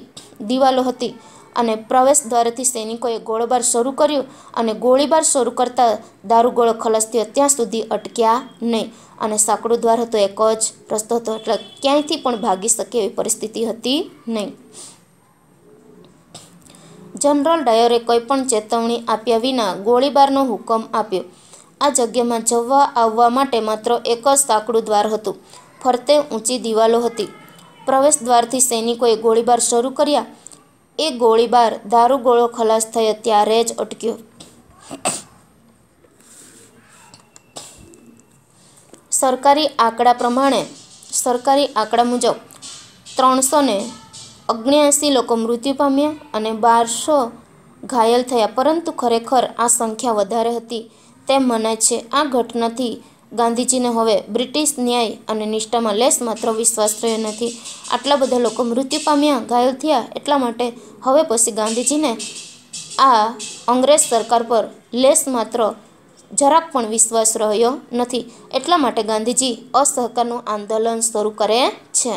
દિવાલો હતી અને પ્રવેશ દ્વારેથી સૈનિકોએ ગોળીબાર શરૂ કર્યું અને ગોળીબાર શરૂ કરતાં દારૂગોળો ખલસ્યો ત્યાં સુધી અટક્યા નહીં અને સાંકડો દ્વાર હતો એક જ રસ્તો હતો એટલે ક્યાંયથી પણ ભાગી શકે એવી પરિસ્થિતિ હતી નહીં જનરલ ડાયરે કોઈપણ ચેતવણી આપ્યા વિના ગોળીબારનો હુકમ આપ્યો આ જગ્યામાં જવા આવવા માટે માત્ર એક જ સાંકડું દ્વાર હતું ફરતે ઊંચી દિવાલો હતી પ્રવેશ દ્વારથી સૈનિકોએ ગોળીબાર શરૂ કર્યા એ ગોળીબાર દારૂગોળો ખલાસ થયો ત્યારે જ અટક્યો સરકારી આંકડા પ્રમાણે સરકારી આંકડા મુજબ ત્રણસો ને ઓગણ્યાસી લોકો મૃત્યુ પામ્યા અને બારસો ઘાયલ થયા પરંતુ ખરેખર આ સંખ્યા વધારે હતી તેમ મનાય છે આ ઘટનાથી ગાંધીજીને હવે બ્રિટિશ ન્યાય અને નિષ્ઠામાં લેસ માત્ર વિશ્વાસ રહ્યો નથી આટલા બધા લોકો મૃત્યુ પામ્યા ઘાયલ થયા એટલા માટે હવે પછી ગાંધીજીને આ અંગ્રેજ સરકાર પર લેસ માત્ર જરાક પણ વિશ્વાસ રહ્યો નથી એટલા માટે ગાંધીજી અસહકારનું આંદોલન શરૂ કરે છે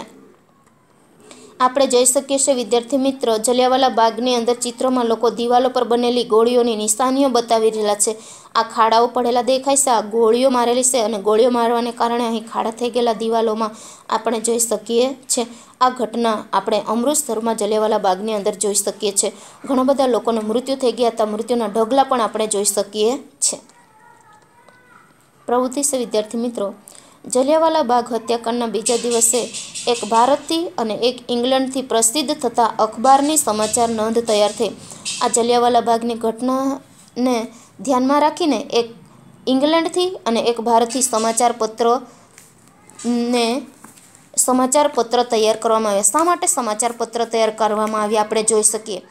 આપણે જોઈ શકીએ છીએ વિદ્યાર્થી મિત્રો જલિયાવાલા બાગની અંદર ચિત્રમાં લોકો દિવાલો પર બનેલી ગોળીઓની નિશાનીઓ બતાવી રહેલા છે આ ખાડાઓ પડેલા દેખાય છે આ ગોળીઓ મારેલી છે અને ગોળીઓ મારવાને કારણે અહીં ખાડા થઈ ગયેલા દિવાલોમાં આપણે જોઈ શકીએ છીએ આ ઘટના આપણે અમૃતસરમાં જલિયાવાલા બાગની અંદર જોઈ શકીએ છીએ ઘણા બધા લોકોને મૃત્યુ થઈ ગયા હતા મૃત્યુના ઢગલા પણ આપણે જોઈ શકીએ છીએ પ્રવૃત્તિ છે વિદ્યાર્થી મિત્રો જલિયાવાલા બાગ હત્યાકાંડના બીજા દિવસે એક ભારતથી અને એક ઇંગ્લેન્ડથી પ્રસિદ્ધ થતા અખબારની સમાચાર નોંધ તૈયાર થઈ આ જલિયાવાલા બાગની ઘટનાને ધ્યાનમાં રાખીને એક ઇંગ્લેન્ડથી અને એક ભારતથી સમાચાર પત્રને સમાચાર પત્ર તૈયાર કરવામાં આવ્યા શા માટે સમાચાર પત્ર તૈયાર કરવામાં આવ્યા આપણે જોઈ શકીએ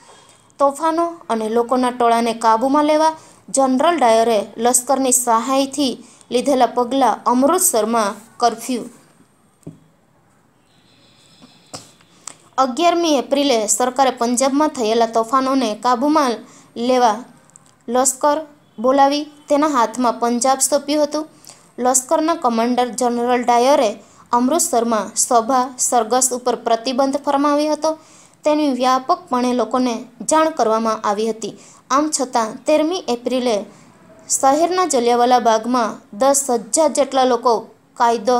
તોફાનો અને લોકોના ટોળાને કાબૂમાં લેવા જનરલ ડાયરે લશ્કરની સહાયથી લીધેલા પગલાં અમૃતસરમાં કરફ્યુ અગિયારમી એપ્રિલે સરકારે પંજાબમાં થયેલા તોફાનોને કાબૂમાં લેવા લશ્કર બોલાવી તેના હાથમાં પંજાબ સોંપ્યું હતું લશ્કરના કમાન્ડર જનરલ ડાયરે અમૃતસરમાં સભા સરઘસ ઉપર પ્રતિબંધ ફરમાવ્યો હતો તેની વ્યાપકપણે લોકોને જાણ કરવામાં આવી હતી આમ છતાં તેરમી એપ્રિલે શહેરના જલિયાવાલા બાગમાં દસ હજાર જેટલા લોકો કાયદો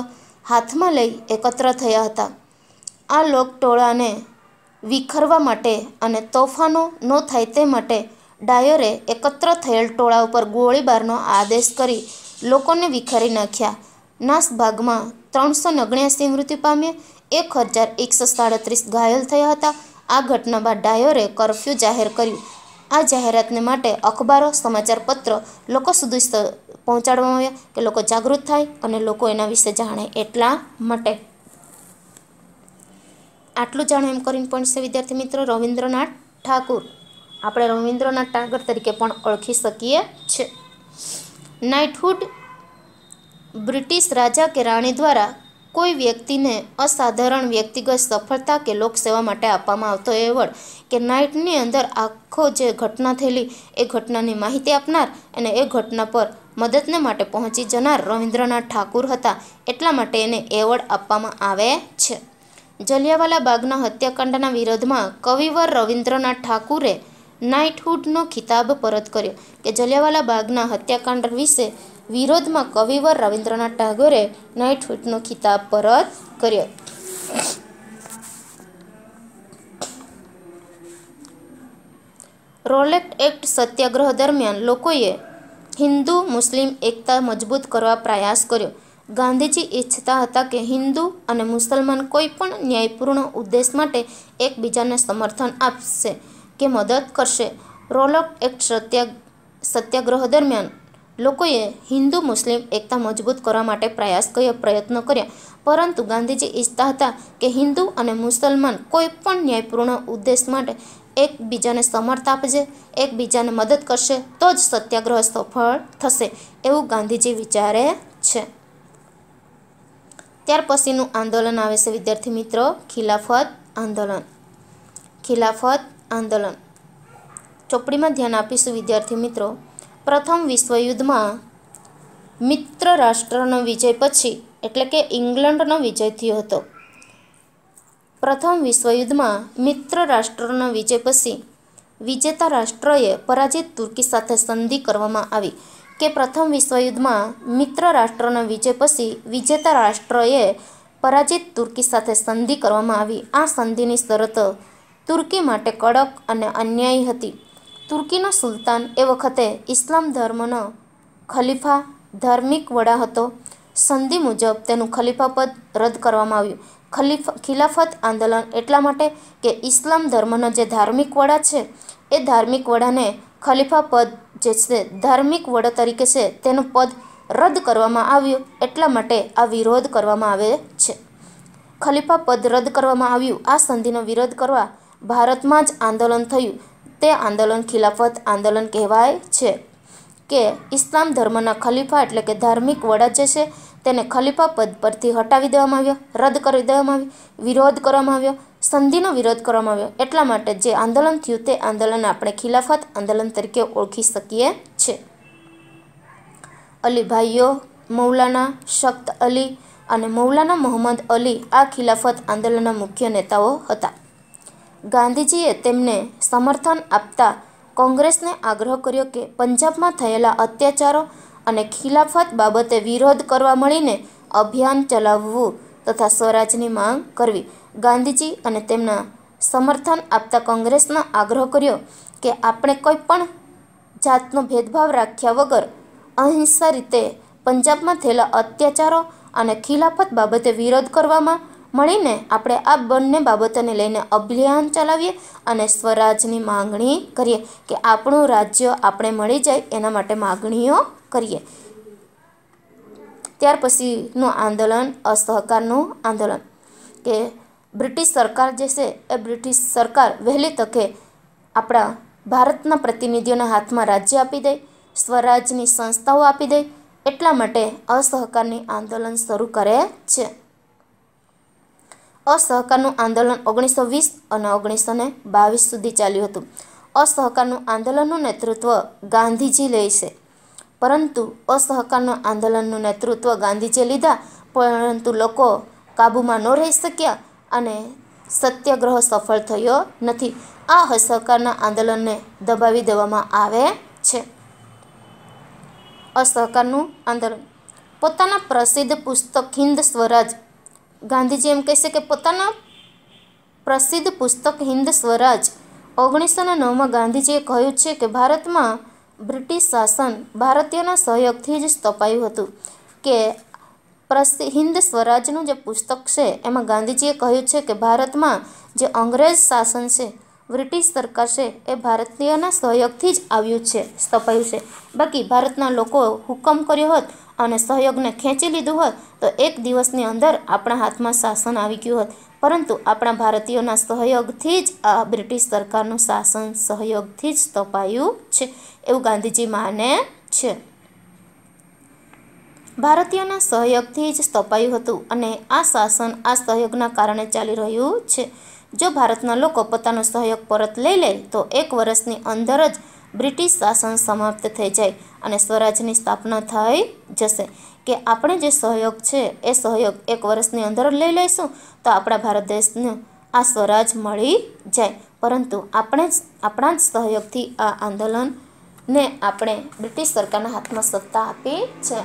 હાથમાં લઈ એકત્ર થયા હતા આ લોકટોળાને વિખરવા માટે અને તોફાનો ન થાય તે માટે ડાયરે એકત્ર થયેલ ટોળા ઉપર ગોળીબારનો આદેશ કરી લોકોને વિખરી નાખ્યા નાસભાગમાં ત્રણસો ઓગણ્યાસી મૃત્યુ પામ્યા એક હજાર એકસો સાડત્રીસ ઘાયલ થયા હતા આ ઘટના બાદ ડાયોરે કરફ્યુ જાહેર કર્યું આ જાહેરાતને માટે અખબારો સમાચાર પત્ર લોકો સુધી પહોંચાડવામાં આવ્યા કે લોકો જાગૃત થાય અને લોકો એના વિશે જાણે એટલા માટે આટલું જાણો એમ કરીને પણ છે વિદ્યાર્થી મિત્રો રવિન્દ્રનાથ ઠાકુર આપણે રવિન્દ્રનાથ ટાગર તરીકે પણ ઓળખી શકીએ છીએ નાઇટહુડ બ્રિટિશ રાજા કે રાણી દ્વારા કોઈ વ્યક્તિને અસાધારણ વ્યક્તિગત સફળતા કે લોકસેવા માટે આપવામાં આવતો એવોર્ડ કે નાઇટની અંદર આખો જે ઘટના થયેલી એ ઘટનાની માહિતી આપનાર અને એ ઘટના પર મદદને માટે પહોંચી જનાર રવિન્દ્રનાથ ઠાકુર હતા એટલા માટે એને એવોર્ડ આપવામાં આવે છે જલિયાવાલા બાગના હત્યાકાંડના વિરોધમાં કવિવર રવિન્દ્રનાથ ઠાકુરે નાઇટહુડનો ખિતાબ પરત કર્યો કે જલિયાવાલા બાગના હત્યાકાંડ વિશે વિરોધમાં કવિવર રવિન્દ્રનાથ ટાગોરે નાઇટહુડનો ખિતાબ પરત કર્યો રોલેક્ટ એક્ટ સત્યાગ્રહ દરમિયાન લોકોએ હિન્દુ મુસ્લિમ એકતા મજબૂત કરવા પ્રયાસ કર્યો ગાંધીજી ઈચ્છતા હતા કે હિન્દુ અને મુસલમાન કોઈ પણ ન્યાયપૂર્ણ ઉદ્દેશ માટે એકબીજાને સમર્થન આપશે કે મદદ કરશે રોલોટ એક્ટ સત્યાગ્રહ દરમિયાન લોકોએ હિન્દુ મુસ્લિમ એકતા મજબૂત કરવા માટે પ્રયાસ કર્યા પ્રયત્નો કર્યા પરંતુ ગાંધીજી ઈચ્છતા હતા કે હિન્દુ અને મુસલમાન કોઈ પણ ન્યાયપૂર્ણ ઉદ્દેશ માટે એકબીજાને સમર્થ આપજે એકબીજાને મદદ કરશે તો જ સત્યાગ્રહ સફળ થશે એવું ગાંધીજી વિચારે છે ત્યાર પછીનું આંદોલન આવે છે વિદ્યાર્થી મિત્રો ખિલાફત આંદોલન ખિલાફત આંદોલન ચોપડીમાં ધ્યાન આપીશું વિદ્યાર્થી મિત્રો પ્રથમ વિશ્વયુદ્ધમાં મિત્ર રાષ્ટ્રનો વિજય પછી એટલે કે ઇંગ્લેન્ડનો વિજય થયો હતો પ્રથમ વિશ્વયુદ્ધમાં મિત્ર રાષ્ટ્રનો વિજય પછી વિજેતા રાષ્ટ્રએ પરાજિત તુર્કી સાથે સંધિ કરવામાં આવી કે પ્રથમ વિશ્વયુદ્ધમાં મિત્ર રાષ્ટ્રનો વિજય પછી વિજેતા રાષ્ટ્રએ પરાજિત તુર્કી સાથે સંધિ કરવામાં આવી આ સંધિની શરત તુર્કી માટે કડક અને અન્યાયી હતી તુર્કીનો સુલતાન એ વખતે ઇસ્લામ ધર્મનો ખલીફા ધાર્મિક વડા હતો સંધિ મુજબ તેનું ખલીફાપદ રદ કરવામાં આવ્યું ખલીફા ખિલાફત આંદોલન એટલા માટે કે ઇસ્લામ ધર્મનો જે ધાર્મિક વડા છે એ ધાર્મિક વડાને ખલીફા પદ જે છે ધાર્મિક વડા તરીકે છે તેનું પદ રદ કરવામાં આવ્યું એટલા માટે આ વિરોધ કરવામાં આવે છે ખલીફા પદ રદ કરવામાં આવ્યું આ સંધિનો વિરોધ કરવા ભારતમાં જ આંદોલન થયું તે આંદોલન ખિલાફત આંદોલન કહેવાય છે કે ઇસ્લામ ધર્મના ખલીફા એટલે કે ધાર્મિક વડા જે છે તેને ખલીફા પદ પરથી હટાવી દેવામાં આવ્યો રદ કરી દેવામાં આવ્યો વિરોધ કરવામાં આવ્યો સંધિનો વિરોધ કરવામાં આવ્યો એટલા માટે જે આંદોલન થયું તે આંદોલન આપણે ખિલાફત આંદોલન તરીકે ઓળખી શકીએ છીએ ભાઈઓ મૌલાના શખ્ત અલી અને મૌલાના મોહમ્મદ અલી આ ખિલાફત આંદોલનના મુખ્ય નેતાઓ હતા ગાંધીજીએ તેમને સમર્થન આપતા કોંગ્રેસને આગ્રહ કર્યો કે પંજાબમાં થયેલા અત્યાચારો અને ખિલાફત બાબતે વિરોધ કરવા મળીને અભિયાન ચલાવવું તથા સ્વરાજની માંગ કરવી ગાંધીજી અને તેમના સમર્થન આપતા કોંગ્રેસનો આગ્રહ કર્યો કે આપણે કોઈ પણ જાતનો ભેદભાવ રાખ્યા વગર અહિંસા રીતે પંજાબમાં થયેલા અત્યાચારો અને ખિલાફત બાબતે વિરોધ કરવામાં મળીને આપણે આ બંને બાબતોને લઈને અભિયાન ચલાવીએ અને સ્વરાજની માગણી કરીએ કે આપણું રાજ્ય આપણે મળી જાય એના માટે માગણીઓ કરીએ ત્યાર પછીનું આંદોલન અસહકારનું આંદોલન કે બ્રિટિશ સરકાર જે છે એ બ્રિટિશ સરકાર વહેલી તકે આપણા ભારતના પ્રતિનિધિઓના હાથમાં રાજ્ય આપી દે સ્વરાજની સંસ્થાઓ આપી દે એટલા માટે અસહકારની આંદોલન શરૂ કરે છે અસહકારનું આંદોલન ઓગણીસો વીસ અને ઓગણીસો ને બાવીસ સુધી ચાલ્યું હતું અસહકારનું આંદોલનનું નેતૃત્વ ગાંધીજી લે છે પરંતુ અસહકારનું આંદોલનનું નેતૃત્વ ગાંધીજીએ લીધા પરંતુ લોકો કાબૂમાં ન રહી શક્યા અને સત્યાગ્રહ સફળ થયો નથી આ અસહકારના આંદોલનને દબાવી દેવામાં આવે છે અસહકારનું આંદોલન પોતાના પ્રસિદ્ધ પુસ્તક હિન્દ સ્વરાજ ગાંધીજી એમ કહેશે કે પોતાના પ્રસિદ્ધ પુસ્તક હિન્દ સ્વરાજ ઓગણીસો નવમાં ગાંધીજીએ કહ્યું છે કે ભારતમાં બ્રિટિશ શાસન ભારતીયોના સહયોગથી જ સ્થપાયું હતું કે હિન્દ સ્વરાજનું જે પુસ્તક છે એમાં ગાંધીજીએ કહ્યું છે કે ભારતમાં જે અંગ્રેજ શાસન છે બ્રિટિશ સરકાર છે એ ભારતીયોના સહયોગથી જ આવ્યું છે સ્થપાયું છે બાકી ભારતના લોકો હુકમ કર્યો હોત અને સહયોગને ખેંચી લીધું હોત તો એક દિવસની અંદર આપણા હાથમાં શાસન આવી ગયું હોત પરંતુ આપણા ભારતીયોના સહયોગથી જ આ બ્રિટિશ સરકારનું શાસન સહયોગથી જ તપાયું છે એવું ગાંધીજી માને છે ભારતીયોના સહયોગથી જ સ્થપાયું હતું અને આ શાસન આ સહયોગના કારણે ચાલી રહ્યું છે જો ભારતના લોકો પોતાનો સહયોગ પરત લઈ લે તો એક વર્ષની અંદર જ બ્રિટિશ શાસન સમાપ્ત થઈ જાય અને સ્વરાજની સ્થાપના થઈ જશે કે આપણે જે સહયોગ છે એ સહયોગ એક વર્ષની અંદર લઈ લઈશું તો આપણા ભારત દેશને આ સ્વરાજ મળી જાય પરંતુ આપણે જ આપણા જ સહયોગથી આ આંદોલનને આપણે બ્રિટિશ સરકારના હાથમાં સત્તા આપી છે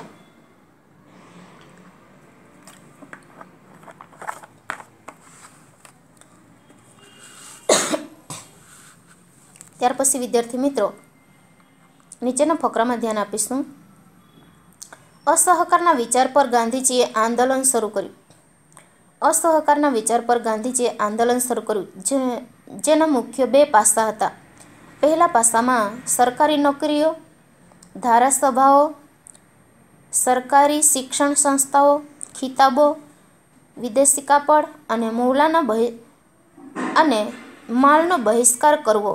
ત્યાર પછી વિદ્યાર્થી મિત્રો નીચેના ફકરામાં ધ્યાન આપીશું અસહકારના વિચાર પર ગાંધીજીએ આંદોલન શરૂ કર્યું અસહકારના વિચાર પર ગાંધીજીએ આંદોલન શરૂ કર્યું જે જેના મુખ્ય બે પાસા હતા પહેલા પાસામાં સરકારી નોકરીઓ ધારાસભાઓ સરકારી શિક્ષણ સંસ્થાઓ ખિતાબો વિદેશી કાપડ અને મોલાના બહિ અને માલનો બહિષ્કાર કરવો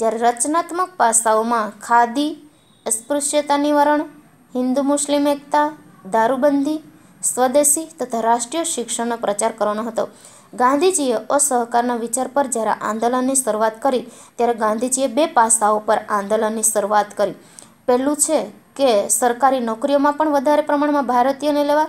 જ્યારે રચનાત્મક પાસાઓમાં ખાદી અસ્પૃશ્યતા નિવારણ હિન્દુ મુસ્લિમ એકતા દારૂબંધી સ્વદેશી તથા રાષ્ટ્રીય શિક્ષણનો પ્રચાર કરવાનો હતો ગાંધીજીએ અસહકારના વિચાર પર જ્યારે આંદોલનની શરૂઆત કરી ત્યારે ગાંધીજીએ બે પાસાઓ પર આંદોલનની શરૂઆત કરી પહેલું છે કે સરકારી નોકરીઓમાં પણ વધારે પ્રમાણમાં ભારતીયોને લેવા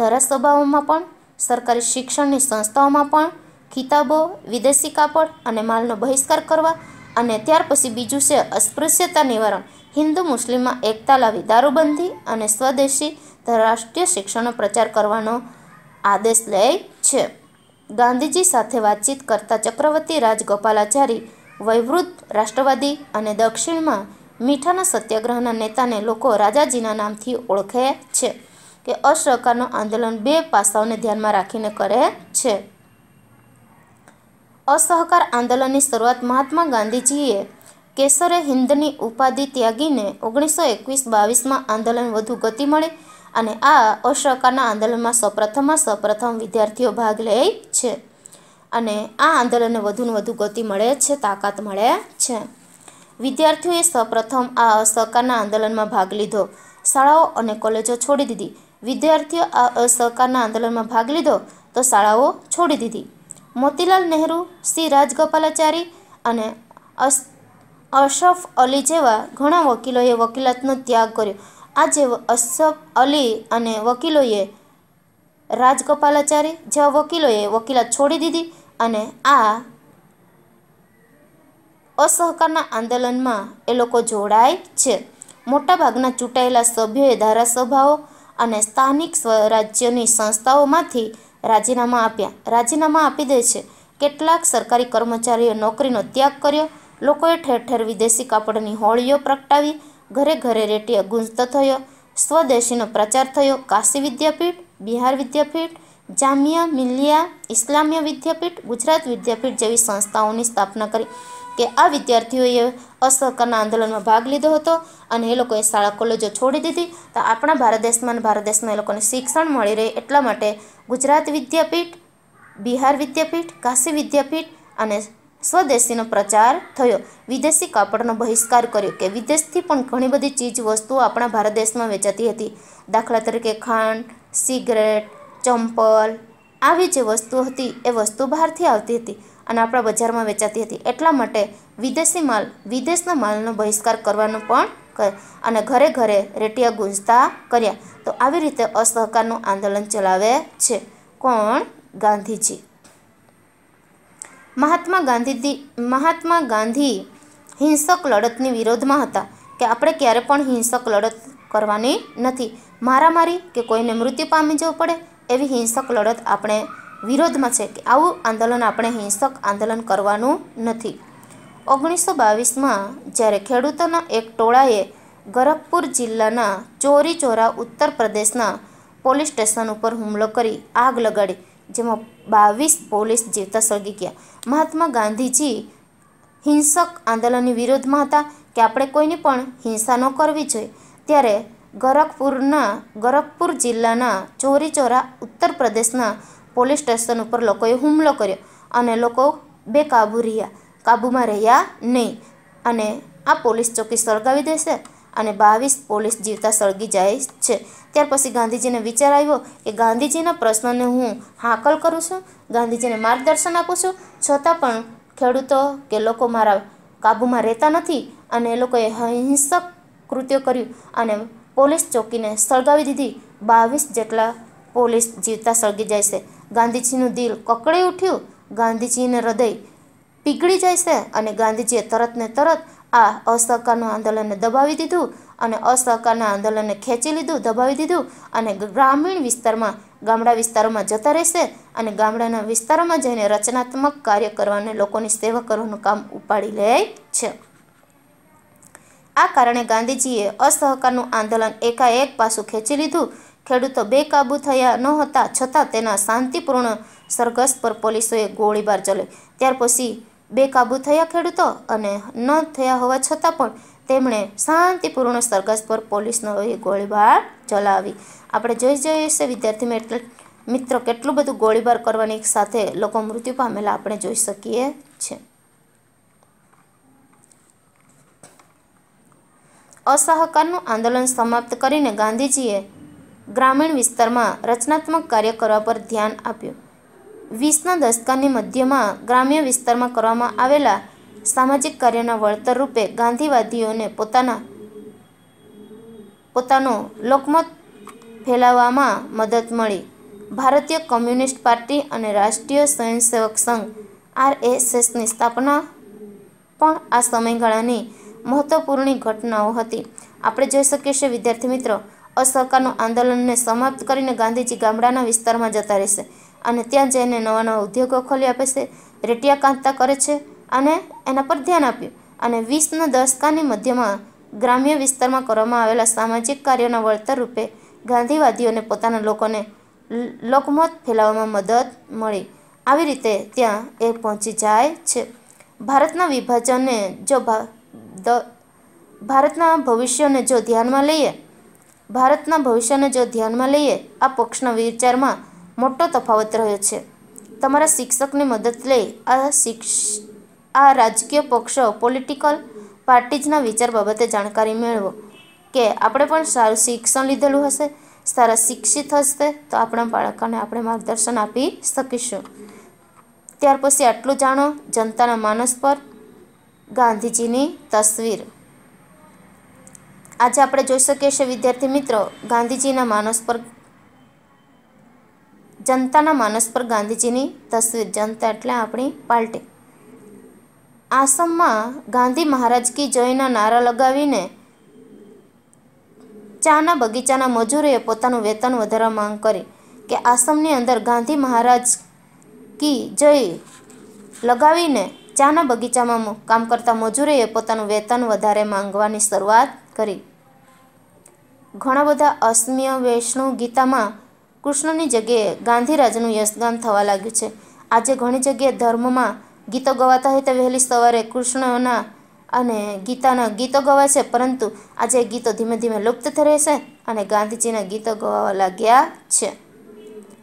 ધારાસભાઓમાં પણ સરકારી શિક્ષણની સંસ્થાઓમાં પણ ખિતાબો વિદેશી કાપડ અને માલનો બહિષ્કાર કરવા અને ત્યાર પછી બીજું છે અસ્પૃશ્યતા નિવારણ હિન્દુ મુસ્લિમમાં એકતા લાવી દારૂબંધી અને સ્વદેશી રાષ્ટ્રીય શિક્ષણનો પ્રચાર કરવાનો આદેશ લે છે ગાંધીજી સાથે વાતચીત કરતા ચક્રવર્તી રાજગોપાલાચારી વૈવૃત રાષ્ટ્રવાદી અને દક્ષિણમાં મીઠાના સત્યાગ્રહના નેતાને લોકો રાજાજીના નામથી ઓળખે છે કે અસહકારનું આંદોલન બે પાસાઓને ધ્યાનમાં રાખીને કરે છે અસહકાર આંદોલનની શરૂઆત મહાત્મા ગાંધીજીએ કેસરે હિંદની ઉપાધિ ત્યાગીને ઓગણીસો એકવીસ બાવીસમાં આંદોલન વધુ ગતિ મળી અને આ અસહકારના આંદોલનમાં સૌપ્રથમમાં સૌપ્રથમ વિદ્યાર્થીઓ ભાગ લે છે અને આ આંદોલનને વધુને વધુ ગતિ મળે છે તાકાત મળે છે વિદ્યાર્થીઓએ સૌપ્રથમ આ અસહકારના આંદોલનમાં ભાગ લીધો શાળાઓ અને કોલેજો છોડી દીધી વિદ્યાર્થીઓ આ અસહકારના આંદોલનમાં ભાગ લીધો તો શાળાઓ છોડી દીધી મોતીલાલ નહેરુ શ્રી રાજગોપાલાચારી અને અશરફ અલી જેવા ઘણા વકીલોએ વકીલાતનો ત્યાગ કર્યો આજે અશરફ અલી અને વકીલોએ રાજગોપાલાચારી જેવા વકીલોએ વકીલાત છોડી દીધી અને આ અસહકારના આંદોલનમાં એ લોકો જોડાય છે મોટાભાગના ચૂંટાયેલા સભ્યોએ ધારાસભાઓ અને સ્થાનિક સ્વરાજ્યની સંસ્થાઓમાંથી રાજીનામા આપ્યા રાજીનામા આપી દે છે કેટલાક સરકારી કર્મચારીઓ નોકરીનો ત્યાગ કર્યો લોકોએ ઠેર ઠેર વિદેશી કાપડની હોળીઓ પ્રગટાવી ઘરે ઘરે રેટીએ ગુંજતો થયો સ્વદેશીનો પ્રચાર થયો કાશી વિદ્યાપીઠ બિહાર વિદ્યાપીઠ જામિયા મિલિયા ઇસ્લામિયા વિદ્યાપીઠ ગુજરાત વિદ્યાપીઠ જેવી સંસ્થાઓની સ્થાપના કરી કે આ વિદ્યાર્થીઓએ અસહકારના આંદોલનમાં ભાગ લીધો હતો અને એ લોકોએ શાળા કોલેજો છોડી દીધી તો આપણા ભારત દેશમાં અને ભારત દેશમાં એ લોકોને શિક્ષણ મળી રહે એટલા માટે ગુજરાત વિદ્યાપીઠ બિહાર વિદ્યાપીઠ કાશી વિદ્યાપીઠ અને સ્વદેશીનો પ્રચાર થયો વિદેશી કાપડનો બહિષ્કાર કર્યો કે વિદેશથી પણ ઘણી બધી ચીજ વસ્તુઓ આપણા ભારત દેશમાં વેચાતી હતી દાખલા તરીકે ખાંડ સિગરેટ ચંપલ આવી જે વસ્તુ હતી એ વસ્તુ બહારથી આવતી હતી અને આપણા બજારમાં વેચાતી હતી એટલા માટે વિદેશી માલ વિદેશના માલનો બહિષ્કાર કરવાનો પણ કરે અને ઘરે ઘરે રેટિયા ગુંજતા કર્યા તો આવી રીતે અસહકારનું આંદોલન ચલાવે છે કોણ ગાંધીજી મહાત્મા ગાંધીજી મહાત્મા ગાંધી હિંસક લડતની વિરોધમાં હતા કે આપણે ક્યારે પણ હિંસક લડત કરવાની નથી મારામારી કે કોઈને મૃત્યુ પામી જવું પડે એવી હિંસક લડત આપણે વિરોધમાં છે કે આવું આંદોલન આપણે હિંસક આંદોલન કરવાનું નથી ઓગણીસો બાવીસમાં જ્યારે ખેડૂતોના એક ટોળાએ ગોરખપુર જિલ્લાના ચોરી ચોરા ઉત્તર પ્રદેશના પોલીસ સ્ટેશન ઉપર હુમલો કરી આગ લગાડી જેમાં બાવીસ પોલીસ જીવતા સળગી ગયા મહાત્મા ગાંધીજી હિંસક આંદોલનની વિરોધમાં હતા કે આપણે કોઈની પણ હિંસા ન કરવી જોઈએ ત્યારે ગોરખપુરના ગોરખપુર જિલ્લાના ચોરી ચોરા ઉત્તર પ્રદેશના પોલીસ સ્ટેશન ઉપર લોકોએ હુમલો કર્યો અને લોકો બેકાબૂ રહ્યા કાબૂમાં રહ્યા નહીં અને આ પોલીસ ચોકી સળગાવી દેશે અને બાવીસ પોલીસ જીવતા સળગી જાય છે ત્યાર પછી ગાંધીજીને વિચાર આવ્યો કે ગાંધીજીના પ્રશ્નને હું હાકલ કરું છું ગાંધીજીને માર્ગદર્શન આપું છું છતાં પણ ખેડૂતો કે લોકો મારા કાબૂમાં રહેતા નથી અને એ લોકોએ હિંસક કૃત્યો કર્યું અને પોલીસ ચોકીને સળગાવી દીધી બાવીસ જેટલા પોલીસ જીવતા સળગી જાય છે ગાંધીજીનું દિલ કકળી ઉઠ્યું ગાંધીજીને હૃદય પીગળી જાય છે અને ગાંધીજીએ તરત ને તરત આ અસહકારનું આંદોલનને દબાવી દીધું અને અસહકારના આંદોલનને ખેંચી લીધું દબાવી દીધું અને ગ્રામીણ વિસ્તારમાં ગામડા વિસ્તારોમાં જતા રહેશે અને ગામડાના વિસ્તારોમાં જઈને રચનાત્મક કાર્ય કરવાને લોકોની સેવા કરવાનું કામ ઉપાડી લે છે આ કારણે ગાંધીજીએ અસહકારનું આંદોલન એકાએક પાછું ખેંચી લીધું ખેડૂતો બેકાબૂ થયા નહોતા છતાં તેના શાંતિપૂર્ણ સરઘસ પર પોલીસોએ ગોળીબાર ચલાવી ત્યાર પછી બેકાબૂ થયા ખેડૂતો અને ન થયા હોવા છતાં પણ તેમણે શાંતિપૂર્ણ સરઘસ પર પોલીસનોએ ગોળીબાર ચલાવી આપણે જોઈ જઈએ છીએ વિદ્યાર્થી મિત્રો મિત્રો કેટલું બધું ગોળીબાર કરવાની સાથે લોકો મૃત્યુ પામેલા આપણે જોઈ શકીએ છીએ અસહકારનું આંદોલન સમાપ્ત કરીને ગાંધીજીએ ગ્રામીણ વિસ્તારમાં રચનાત્મક કાર્ય કરવા પર ધ્યાન આપ્યું વીસના દશકાની મધ્યમાં ગ્રામ્ય વિસ્તારમાં કરવામાં આવેલા સામાજિક કાર્યના વળતર રૂપે ગાંધીવાદીઓને પોતાના પોતાનો લોકમત ફેલાવવામાં મદદ મળી ભારતીય કમ્યુનિસ્ટ પાર્ટી અને રાષ્ટ્રીય સ્વયંસેવક સંઘ આરએસએસની સ્થાપના પણ આ સમયગાળાની મહત્વપૂર્ણ ઘટનાઓ હતી આપણે જોઈ શકીએ છીએ વિદ્યાર્થી મિત્રો અસહકારનું આંદોલનને સમાપ્ત કરીને ગાંધીજી ગામડાના વિસ્તારમાં જતા રહેશે અને ત્યાં જઈને નવા નવા ઉદ્યોગો ખોલી આપે છે રેટિયા કાંતા કરે છે અને એના પર ધ્યાન આપ્યું અને વીસના દસકાની મધ્યમાં ગ્રામ્ય વિસ્તારમાં કરવામાં આવેલા સામાજિક કાર્યોના વળતર રૂપે ગાંધીવાદીઓને પોતાના લોકોને લોકમત ફેલાવવામાં મદદ મળી આવી રીતે ત્યાં એ પહોંચી જાય છે ભારતના વિભાજનને જો ભારતના ભવિષ્યને જો ધ્યાનમાં લઈએ ભારતના ભવિષ્યને જો ધ્યાનમાં લઈએ આ પક્ષના વિચારમાં મોટો તફાવત રહ્યો છે તમારા શિક્ષકની મદદ લઈ આ શિક્ષ આ રાજકીય પક્ષો પોલિટિકલ પાર્ટીજના વિચાર બાબતે જાણકારી મેળવો કે આપણે પણ સારું શિક્ષણ લીધેલું હશે સારા શિક્ષિત હશે તો આપણા બાળકોને આપણે માર્ગદર્શન આપી શકીશું ત્યાર પછી આટલું જાણો જનતાના માનસ પર ગાંધીજીની તસવીર આજે આપણે જોઈ શકીએ છીએ વિદ્યાર્થી મિત્રો ગાંધીજીના માનસ પર જનતાના માનસ પર ગાંધીજીની તસવીર જનતા એટલે આપણી પાર્ટી આસામમાં ગાંધી મહારાજ કી જયના નારા લગાવીને ચાના બગીચાના મજૂરોએ પોતાનું વેતન વધારવા માંગ કરી કે આસામની અંદર ગાંધી મહારાજ કી જય લગાવીને ચાના બગીચામાં કામ કરતા મજૂરોએ પોતાનું વેતન વધારે માંગવાની શરૂઆત કરી ઘણા બધા અસ્મિય વૈષ્ણવ ગીતામાં કૃષ્ણની જગ્યાએ ગાંધીરાજનું યશગાન થવા લાગ્યું છે આજે ઘણી જગ્યાએ ધર્મમાં ગીતો ગવાતા હોય તે વહેલી સવારે કૃષ્ણના અને ગીતાના ગીતો ગવાય છે પરંતુ આજે ગીતો ધીમે ધીમે લુપ્ત થઈ રહેશે અને ગાંધીજીના ગીતો ગવાવા લાગ્યા છે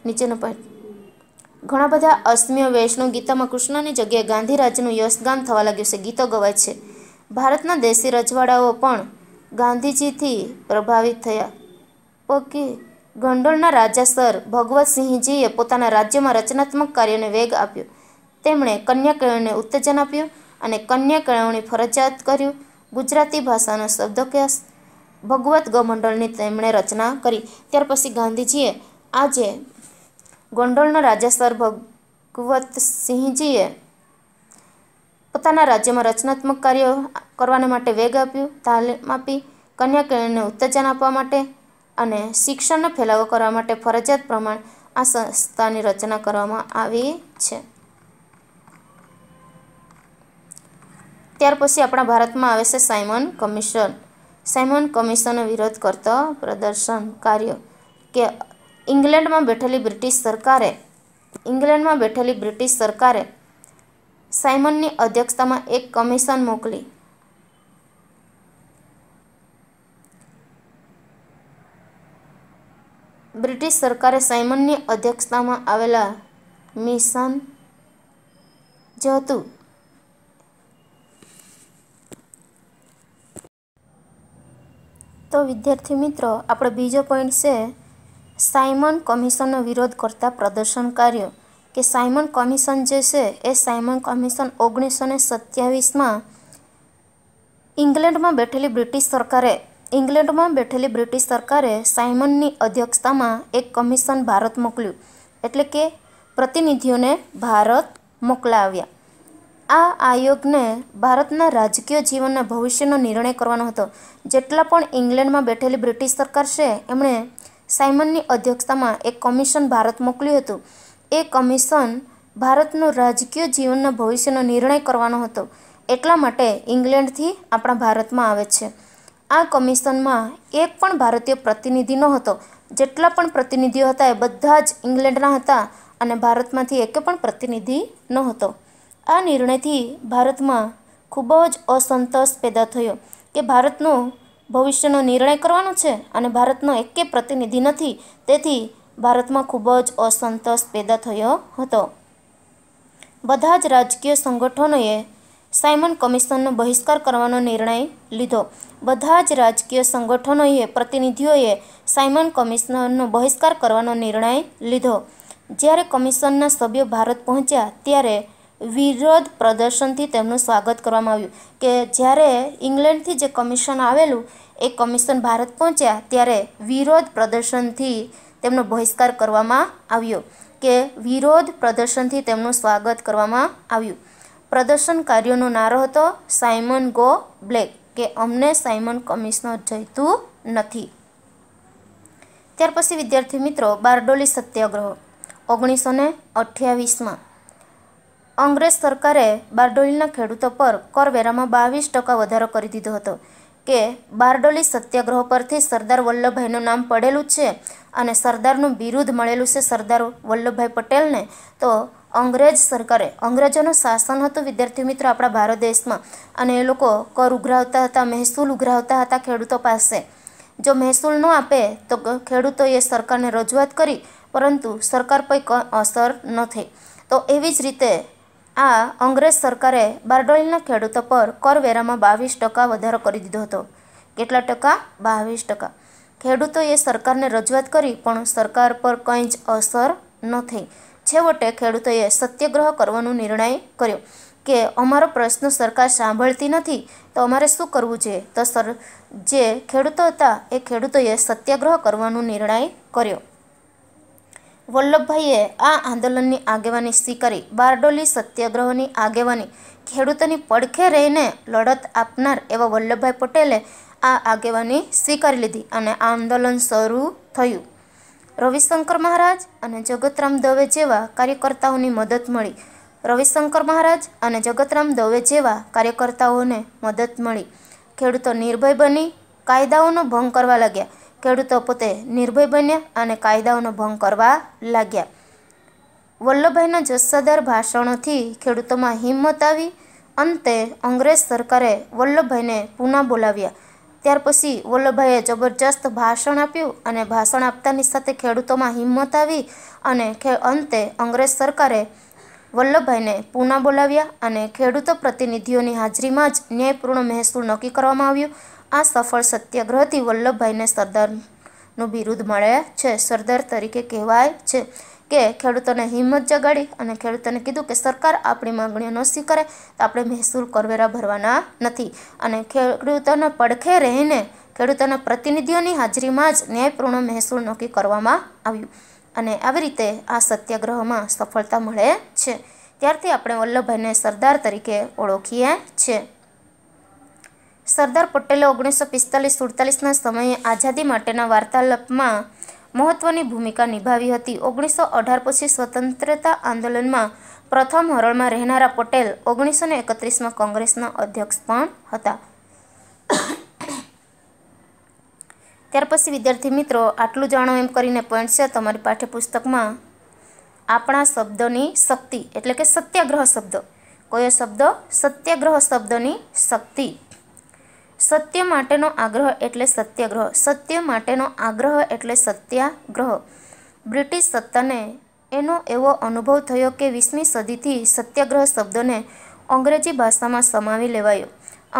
નીચેનો પોઈન્ટ ઘણા બધા અસ્મિય વૈષ્ણવ ગીતામાં કૃષ્ણની જગ્યાએ ગાંધીરાજનું યશગાન થવા લાગ્યું છે ગીતો ગવાય છે ભારતના દેશી રજવાડાઓ પણ ગાંધીજીથી પ્રભાવિત થયા પગે ગંડોળના રાજા સર ભગવતસિંહજીએ પોતાના રાજ્યમાં રચનાત્મક કાર્યને વેગ આપ્યો તેમણે કન્યા કેળવણીને ઉત્તેજન આપ્યું અને કન્યા કેળવણી ફરજિયાત કર્યું ગુજરાતી ભાષાનો શબ્દકેશ ભગવત ગમંડળની તેમણે રચના કરી ત્યાર પછી ગાંધીજીએ આજે ગોંડલના રાજા સર ભગવતસિંહજીએ પોતાના રાજ્યમાં રચનાત્મક કાર્યો કરવાને માટે વેગ આપ્યું તાલીમ આપી કન્યા કેળવીને ઉત્તેજન આપવા માટે અને શિક્ષણનો ફેલાવો કરવા માટે ફરજિયાત પ્રમાણ આ સંસ્થાની રચના કરવામાં આવી છે ત્યાર પછી આપણા ભારતમાં આવે છે સાયમન કમિશન સાયમન કમિશનનો વિરોધ કરતો પ્રદર્શન કાર્યો કે ઇંગ્લેન્ડમાં બેઠેલી બ્રિટિશ સરકારે ઇંગ્લેન્ડમાં બેઠેલી બ્રિટિશ સરકારે સાયમનની અધ્યક્ષતામાં એક કમિશન મોકલી બ્રિટિશ સરકારે સાયમનની અધ્યક્ષતામાં આવેલા મિશન જે હતું તો વિદ્યાર્થી મિત્રો આપણો બીજો પોઈન્ટ છે સાયમન કમિશનનો વિરોધ કરતા પ્રદર્શનકારીઓ કે સાયમન કમિશન જે છે એ સાયમન કમિશન ઓગણીસો ને સત્યાવીસમાં ઇંગ્લેન્ડમાં બેઠેલી બ્રિટિશ સરકારે ઇંગ્લેન્ડમાં બેઠેલી બ્રિટિશ સરકારે સાયમનની અધ્યક્ષતામાં એક કમિશન ભારત મોકલ્યું એટલે કે પ્રતિનિધિઓને ભારત મોકલાવ્યા આ આયોગને ભારતના રાજકીય જીવનના ભવિષ્યનો નિર્ણય કરવાનો હતો જેટલા પણ ઇંગ્લેન્ડમાં બેઠેલી બ્રિટિશ સરકાર છે એમણે સાયમનની અધ્યક્ષતામાં એક કમિશન ભારત મોકલ્યું હતું એ કમિશન ભારતનું રાજકીય જીવનના ભવિષ્યનો નિર્ણય કરવાનો હતો એટલા માટે ઇંગ્લેન્ડથી આપણા ભારતમાં આવે છે આ કમિશનમાં એક પણ ભારતીય પ્રતિનિધિ ન હતો જેટલા પણ પ્રતિનિધિઓ હતા એ બધા જ ઇંગ્લેન્ડના હતા અને ભારતમાંથી એકે પણ પ્રતિનિધિ નહોતો આ નિર્ણયથી ભારતમાં ખૂબ જ અસંતોષ પેદા થયો કે ભારતનું ભવિષ્યનો નિર્ણય કરવાનો છે અને ભારતનો એકે પ્રતિનિધિ નથી તેથી ભારતમાં ખૂબ જ અસંતોષ પેદા થયો હતો બધા જ રાજકીય સંગઠનોએ સાયમન કમિશનનો બહિષ્કાર કરવાનો નિર્ણય લીધો બધા જ રાજકીય સંગઠનોએ પ્રતિનિધિઓએ સાયમન કમિશનનો બહિષ્કાર કરવાનો નિર્ણય લીધો જ્યારે કમિશનના સભ્યો ભારત પહોંચ્યા ત્યારે વિરોધ પ્રદર્શનથી તેમનું સ્વાગત કરવામાં આવ્યું કે જ્યારે ઇંગ્લેન્ડથી જે કમિશન આવેલું એ કમિશન ભારત પહોંચ્યા ત્યારે વિરોધ પ્રદર્શનથી તેમનો બહિષ્કાર કરવામાં આવ્યો કે વિરોધ પ્રદર્શનથી તેમનું સ્વાગત કરવામાં આવ્યું પ્રદર્શનકારીઓનો નારો હતો સાયમન ગો બ્લેક કે અમને સાયમન કમિશનર જઈતું નથી ત્યાર પછી વિદ્યાર્થી મિત્રો બારડોલી સત્યાગ્રહ ઓગણીસો ને અઠ્યાવીસમાં અંગ્રેજ સરકારે બારડોલીના ખેડૂતો પર કરવેરામાં બાવીસ ટકા વધારો કરી દીધો હતો કે બારડોલી સત્યાગ્રહ પરથી સરદાર વલ્લભભાઈનું નામ પડેલું છે અને સરદારનું બિરુદ મળેલું છે સરદાર વલ્લભભાઈ પટેલને તો અંગ્રેજ સરકારે અંગ્રેજોનું શાસન હતું વિદ્યાર્થી મિત્રો આપણા ભારત દેશમાં અને એ લોકો કર ઉઘરાવતા હતા મહેસૂલ ઉઘરાવતા હતા ખેડૂતો પાસે જો મહેસૂલ ન આપે તો ખેડૂતોએ સરકારને રજૂઆત કરી પરંતુ સરકાર પર અસર ન થઈ તો એવી જ રીતે આ અંગ્રેજ સરકારે બારડોલીના ખેડૂતો પર કરવેરામાં બાવીસ ટકા વધારો કરી દીધો હતો કેટલા ટકા બાવીસ ટકા ખેડૂતોએ સરકારને રજૂઆત કરી પણ સરકાર પર કંઈ જ અસર ન થઈ છેવટે ખેડૂતોએ સત્યાગ્રહ કરવાનો નિર્ણય કર્યો કે અમારો પ્રશ્ન સરકાર સાંભળતી નથી તો અમારે શું કરવું જોઈએ તો સર જે ખેડૂતો હતા એ ખેડૂતોએ સત્યાગ્રહ કરવાનો નિર્ણય કર્યો વલ્લભભાઈએ આ આંદોલનની આગેવાની સ્વીકારી બારડોલી સત્યાગ્રહોની આગેવાની ખેડૂતોની પડખે રહીને લડત આપનાર એવા વલ્લભભાઈ પટેલે આ આગેવાની સ્વીકારી લીધી અને આંદોલન શરૂ થયું રવિશંકર મહારાજ અને જગતરામ દવે જેવા કાર્યકર્તાઓની મદદ મળી રવિશંકર મહારાજ અને જગતરામ દવે જેવા કાર્યકર્તાઓને મદદ મળી ખેડૂતો નિર્ભય બની કાયદાઓનો ભંગ કરવા લાગ્યા ખેડૂતો પોતે નિર્ભય બન્યા અને કાયદાઓનો ભંગ કરવા લાગ્યા વલ્લભભાઈના જસદાર ભાષણોથી ખેડૂતોમાં હિંમત આવી અંતે અંગ્રેજ સરકારે વલ્લભભાઈને પૂના બોલાવ્યા ત્યાર પછી વલ્લભભાઈએ જબરજસ્ત ભાષણ આપ્યું અને ભાષણ આપતાની સાથે ખેડૂતોમાં હિંમત આવી અને અંતે અંગ્રેજ સરકારે વલ્લભભાઈને પૂના બોલાવ્યા અને ખેડૂત પ્રતિનિધિઓની હાજરીમાં જ ન્યાયપૂર્ણ મહેસૂલ નક્કી કરવામાં આવ્યું આ સફળ સત્યાગ્રહથી વલ્લભભાઈને સરદારનું બિરુદ મળે છે સરદાર તરીકે કહેવાય છે કે ખેડૂતોને હિંમત જગાડી અને ખેડૂતોને કીધું કે સરકાર આપણી માંગણીઓ ન સ્વીકારે તો આપણે મહેસૂલ કરવેરા ભરવાના નથી અને ખેડૂતોના પડખે રહીને ખેડૂતોના પ્રતિનિધિઓની હાજરીમાં જ ન્યાયપૂર્ણ મહેસૂલ નક્કી કરવામાં આવ્યું અને આવી રીતે આ સત્યાગ્રહમાં સફળતા મળે છે ત્યારથી આપણે વલ્લભભાઈને સરદાર તરીકે ઓળખીએ છીએ સરદાર પટેલે ઓગણીસો પિસ્તાલીસ સુડતાલીસના સમયે આઝાદી માટેના વાર્તાલાપમાં મહત્વની ભૂમિકા નિભાવી હતી ઓગણીસો અઢાર પછી સ્વતંત્રતા આંદોલનમાં પ્રથમ હરોળમાં રહેનારા પટેલ ઓગણીસો ને એકત્રીસમાં કોંગ્રેસના અધ્યક્ષ પણ હતા ત્યાર પછી વિદ્યાર્થી મિત્રો આટલું જાણો એમ કરીને પોઈન્ટ છે તમારી પાઠ્યપુસ્તકમાં આપણા શબ્દોની શક્તિ એટલે કે સત્યાગ્રહ શબ્દ કયો શબ્દ સત્યાગ્રહ શબ્દની શક્તિ સત્ય માટેનો આગ્રહ એટલે સત્યાગ્રહ સત્ય માટેનો આગ્રહ એટલે સત્યાગ્રહ બ્રિટિશ સત્તાને એનો એવો અનુભવ થયો કે વીસમી સદીથી સત્યાગ્રહ શબ્દને અંગ્રેજી ભાષામાં સમાવી લેવાયો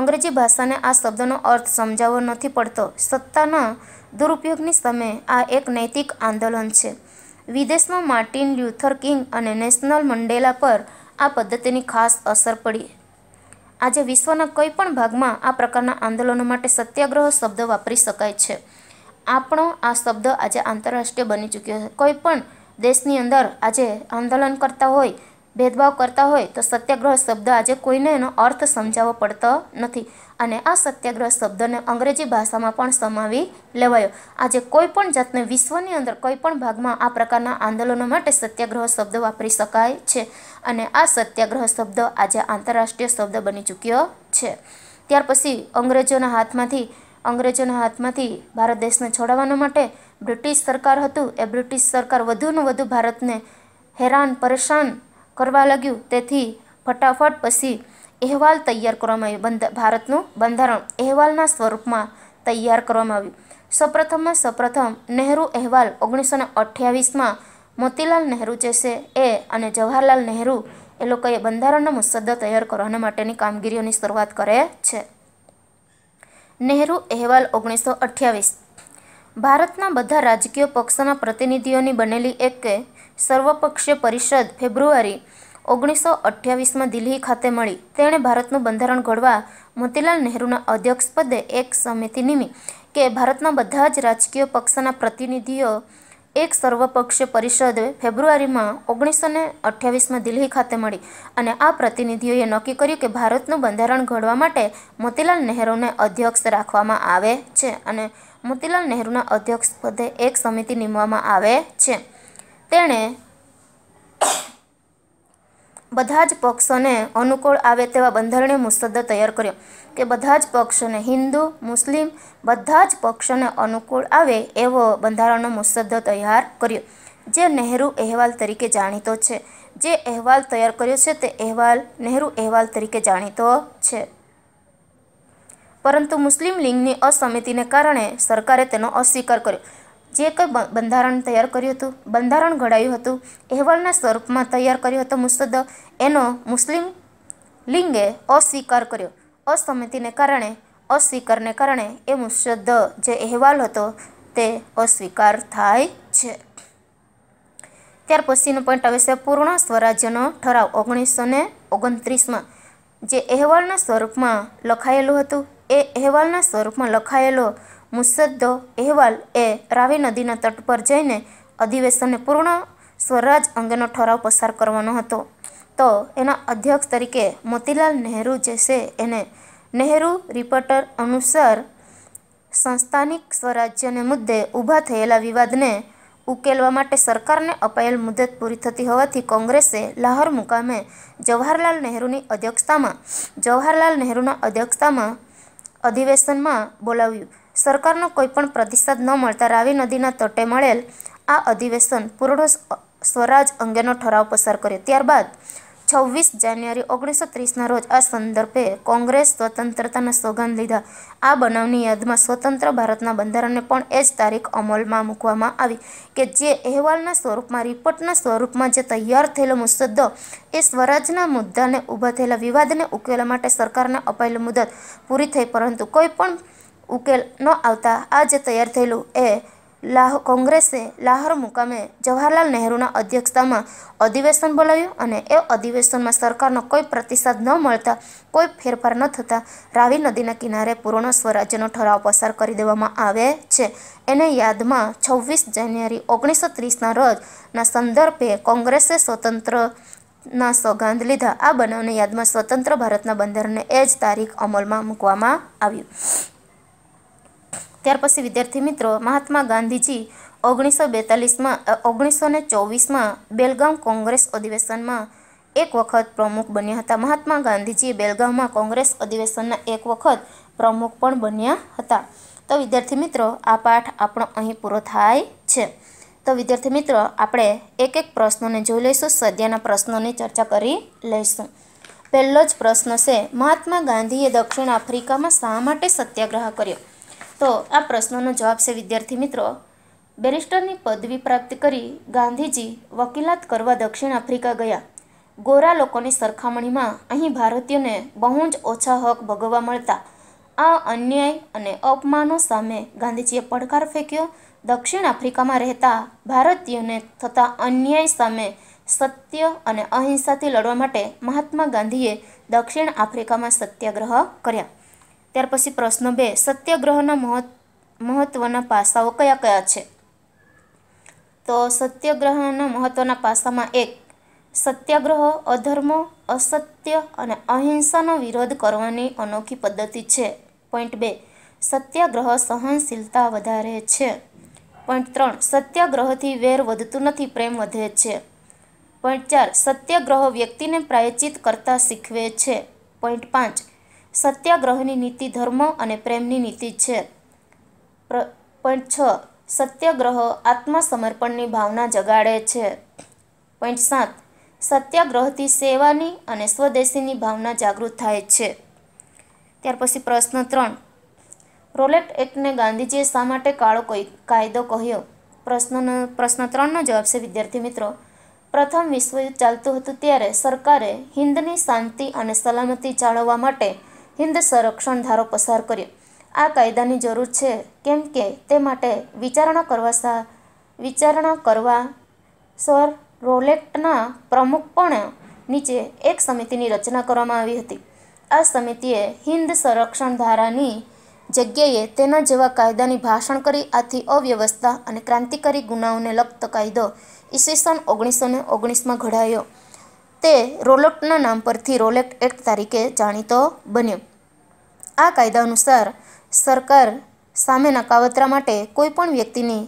અંગ્રેજી ભાષાને આ શબ્દનો અર્થ સમજાવવો નથી પડતો સત્તાના દુરુપયોગની સામે આ એક નૈતિક આંદોલન છે વિદેશમાં માર્ટિન લ્યુથર કિંગ અને નેશનલ મંડેલા પર આ પદ્ધતિની ખાસ અસર પડી આજે વિશ્વના કોઈ પણ ભાગમાં આ પ્રકારના આંદોલનો માટે સત્યાગ્રહ શબ્દ વાપરી શકાય છે આપણો આ શબ્દ આજે આંતરરાષ્ટ્રીય બની ચૂક્યો છે કોઈ પણ દેશની અંદર આજે આંદોલન કરતા હોય ભેદભાવ કરતા હોય તો સત્યાગ્રહ શબ્દ આજે કોઈને એનો અર્થ સમજાવવો પડતો નથી અને આ સત્યાગ્રહ શબ્દને અંગ્રેજી ભાષામાં પણ સમાવી લેવાયો આજે કોઈ પણ જાતને વિશ્વની અંદર કોઈ પણ ભાગમાં આ પ્રકારના આંદોલનો માટે સત્યાગ્રહ શબ્દ વાપરી શકાય છે અને આ સત્યાગ્રહ શબ્દ આજે આંતરરાષ્ટ્રીય શબ્દ બની ચૂક્યો છે ત્યાર પછી અંગ્રેજોના હાથમાંથી અંગ્રેજોના હાથમાંથી ભારત દેશને છોડાવવાના માટે બ્રિટિશ સરકાર હતું એ બ્રિટિશ સરકાર વધુને વધુ ભારતને હેરાન પરેશાન કરવા લાગ્યું તેથી ફટાફટ પછી અહેવાલ તૈયાર કરવામાં આવ્યો બંધ ભારતનું બંધારણ અહેવાલના સ્વરૂપમાં તૈયાર કરવામાં આવ્યું સૌપ્રથમમાં સૌપ્રથમ નહેરુ અહેવાલ ઓગણીસો ને અઠ્યાવીસમાં મોતીલાલ નહેરુ જે છે એ અને જવાહરલાલ નહેરુ એ લોકોએ બંધારણનો મુસદ્દો તૈયાર કરવાના માટેની કામગીરીઓની શરૂઆત કરે છે નહેરુ અહેવાલ ઓગણીસો અઠ્યાવીસ ભારતના બધા રાજકીય પક્ષોના પ્રતિનિધિઓની બનેલી એક સર્વપક્ષીય પરિષદ ફેબ્રુઆરી ઓગણીસો અઠ્યાવીસમાં દિલ્હી ખાતે મળી તેણે ભારતનું બંધારણ ઘડવા મોતીલાલ નહેરુના અધ્યક્ષપદે એક સમિતિ નિમી કે ભારતના બધા જ રાજકીય પક્ષના પ્રતિનિધિઓ એક સર્વપક્ષીય પરિષદ ફેબ્રુઆરીમાં ઓગણીસો ને અઠ્યાવીસમાં દિલ્હી ખાતે મળી અને આ પ્રતિનિધિઓએ નક્કી કર્યું કે ભારતનું બંધારણ ઘડવા માટે મોતીલાલ નહેરુને અધ્યક્ષ રાખવામાં આવે છે અને મોતીલાલ નહેરુના અધ્યક્ષપદે એક સમિતિ નીમવામાં આવે છે તેણે બધા જ પક્ષોને અનુકૂળ આવે તેવા બંધારણીય મુસદ્દો તૈયાર કર્યો કે બધા જ પક્ષોને હિન્દુ મુસ્લિમ બધા જ પક્ષોને અનુકૂળ આવે એવો બંધારણનો મુસદ્દો તૈયાર કર્યો જે નહેરુ અહેવાલ તરીકે જાણીતો છે જે અહેવાલ તૈયાર કર્યો છે તે અહેવાલ નહેરુ અહેવાલ તરીકે જાણીતો છે પરંતુ મુસ્લિમ લીગની અસમિતિને કારણે સરકારે તેનો અસ્વીકાર કર્યો જે કંઈ બંધારણ તૈયાર કર્યું હતું બંધારણ ઘડાયું હતું અહેવાલના સ્વરૂપમાં તૈયાર કર્યો હતો મુસદ્દો એનો મુસ્લિમ લિંગે અસ્વીકાર કર્યો અસંમતિને કારણે અસ્વીકારને કારણે એ મુસદ્દો જે અહેવાલ હતો તે અસ્વીકાર થાય છે ત્યાર પછીનો પોઈન્ટ આવે છે પૂર્ણ સ્વરાજ્યનો ઠરાવ ઓગણીસો ને ઓગણત્રીસમાં જે અહેવાલના સ્વરૂપમાં લખાયેલું હતું એ અહેવાલના સ્વરૂપમાં લખાયેલો મુસદ્દો અહેવાલ એ રાવી નદીના તટ પર જઈને અધિવેશનને પૂર્ણ સ્વરાજ અંગેનો ઠરાવ પસાર કરવાનો હતો તો એના અધ્યક્ષ તરીકે મોતીલાલ નહેરુ જે છે એને નહેરુ રિપોર્ટર અનુસાર સંસ્થાનિક સ્વરાજ્યને મુદ્દે ઊભા થયેલા વિવાદને ઉકેલવા માટે સરકારને અપાયેલ મુદત પૂરી થતી હોવાથી કોંગ્રેસે લાહોર મુકામે જવાહરલાલ નહેરુની અધ્યક્ષતામાં જવાહરલાલ નહેરુના અધ્યક્ષતામાં અધિવેશનમાં બોલાવ્યું સરકારનો કોઈપણ પ્રતિસાદ ન મળતા રાવી નદીના તટે મળેલ આ અધિવેશન પૂર્ણ સ્વરાજ અંગેનો ઠરાવ પસાર કર્યો ત્યારબાદ છવ્વીસ જાન્યુઆરી ઓગણીસો ત્રીસના રોજ આ સંદર્ભે કોંગ્રેસ સ્વતંત્રતાના સોગંદ લીધા આ બનાવની યાદમાં સ્વતંત્ર ભારતના બંધારણને પણ એ જ તારીખ અમલમાં મૂકવામાં આવી કે જે અહેવાલના સ્વરૂપમાં રિપોર્ટના સ્વરૂપમાં જે તૈયાર થયેલો મુસદ્દો એ સ્વરાજના મુદ્દાને ઊભા થયેલા વિવાદને ઉકેલવા માટે સરકારને અપાયેલી મુદત પૂરી થઈ પરંતુ કોઈ પણ ઉકેલ ન આવતા આજે તૈયાર થયેલું એ લાહ કોંગ્રેસે લાહોર મુકામે જવાહરલાલ નહેરુના અધ્યક્ષતામાં અધિવેશન બોલાવ્યું અને એ અધિવેશનમાં સરકારનો કોઈ પ્રતિસાદ ન મળતા કોઈ ફેરફાર ન થતાં રાવી નદીના કિનારે પૂર્ણ સ્વરાજ્યનો ઠરાવ પસાર કરી દેવામાં આવે છે એને યાદમાં છવ્વીસ જાન્યુઆરી ઓગણીસો ત્રીસના રોજના સંદર્ભે કોંગ્રેસે સ્વતંત્ર ના સોગંદ લીધા આ બનાવને યાદમાં સ્વતંત્ર ભારતના બંધારણને એ જ તારીખ અમલમાં મૂકવામાં આવ્યું ત્યાર પછી વિદ્યાર્થી મિત્રો મહાત્મા ગાંધીજી ઓગણીસો બેતાલીસમાં ઓગણીસો ને ચોવીસમાં બેલગામ કોંગ્રેસ અધિવેશનમાં એક વખત પ્રમુખ બન્યા હતા મહાત્મા ગાંધીજી બેલગામમાં કોંગ્રેસ અધિવેશનના એક વખત પ્રમુખ પણ બન્યા હતા તો વિદ્યાર્થી મિત્રો આ પાઠ આપણો અહીં પૂરો થાય છે તો વિદ્યાર્થી મિત્રો આપણે એક એક પ્રશ્નોને જોઈ લઈશું સદ્યાના પ્રશ્નોની ચર્ચા કરી લઈશું પહેલો જ પ્રશ્ન છે મહાત્મા ગાંધીએ દક્ષિણ આફ્રિકામાં શા માટે સત્યાગ્રહ કર્યો તો આ પ્રશ્નોનો જવાબ છે વિદ્યાર્થી મિત્રો બેરિસ્ટરની પદવી પ્રાપ્ત કરી ગાંધીજી વકીલાત કરવા દક્ષિણ આફ્રિકા ગયા ગોરા લોકોની સરખામણીમાં અહીં ભારતીયોને બહુ જ ઓછા હક ભોગવવા મળતા આ અન્યાય અને અપમાનો સામે ગાંધીજીએ પડકાર ફેંક્યો દક્ષિણ આફ્રિકામાં રહેતા ભારતીયોને થતા અન્યાય સામે સત્ય અને અહિંસાથી લડવા માટે મહાત્મા ગાંધીએ દક્ષિણ આફ્રિકામાં સત્યાગ્રહ કર્યા ત્યાર પછી પ્રશ્ન બે સત્યાગ્રહના મહત્વના પાસાઓ કયા કયા છે તો સત્યગ્રહના મહત્વના પાસામાં એક સત્યાગ્રહ અધર્મ અસત્ય અને અહિંસાનો વિરોધ કરવાની અનોખી પદ્ધતિ છે પોઈન્ટ બે સત્યાગ્રહ સહનશીલતા વધારે છે પોઈન્ટ ત્રણ સત્યાગ્રહથી વેર વધતું નથી પ્રેમ વધે છે પોઈન્ટ ચાર સત્યાગ્રહ વ્યક્તિને પ્રાયચિત કરતા શીખવે છે પોઈન્ટ પાંચ સત્યાગ્રહની નીતિ ધર્મ અને પ્રેમની નીતિ છે પોઈન્ટ છ સત્યાગ્રહ આત્મસમર્પણની ભાવના જગાડે છે પોઈન્ટ સાત સત્યાગ્રહથી સેવાની અને સ્વદેશીની ભાવના જાગૃત થાય છે ત્યાર પછી પ્રશ્ન ત્રણ રોલેટ એક્ટને ગાંધીજીએ શા માટે કાળો કાયદો કહ્યો પ્રશ્નનો પ્રશ્ન ત્રણનો જવાબ છે વિદ્યાર્થી મિત્રો પ્રથમ વિશ્વયુદ્ધ ચાલતું હતું ત્યારે સરકારે હિન્દની શાંતિ અને સલામતી જાળવવા માટે હિન્દ સંરક્ષણ ધારો પસાર કર્યો આ કાયદાની જરૂર છે કેમ કે તે માટે વિચારણા કરવા સા વિચારણા કરવા સર રોલેક્ટના પ્રમુખપણે નીચે એક સમિતિની રચના કરવામાં આવી હતી આ સમિતિએ હિન્દ સંરક્ષણ ધારાની જગ્યાએ તેના જેવા કાયદાની ભાષણ કરી આથી અવ્યવસ્થા અને ક્રાંતિકારી ગુનાઓને લગતો કાયદો ઈસવીસન ઓગણીસો ને ઓગણીસમાં ઘડાયો તે રોલેક્ટના નામ પરથી રોલેક્ટ એક્ટ તરીકે જાણીતો બન્યો આ કાયદા અનુસાર સરકાર સામે નકાવતરા માટે કોઈ પણ વ્યક્તિની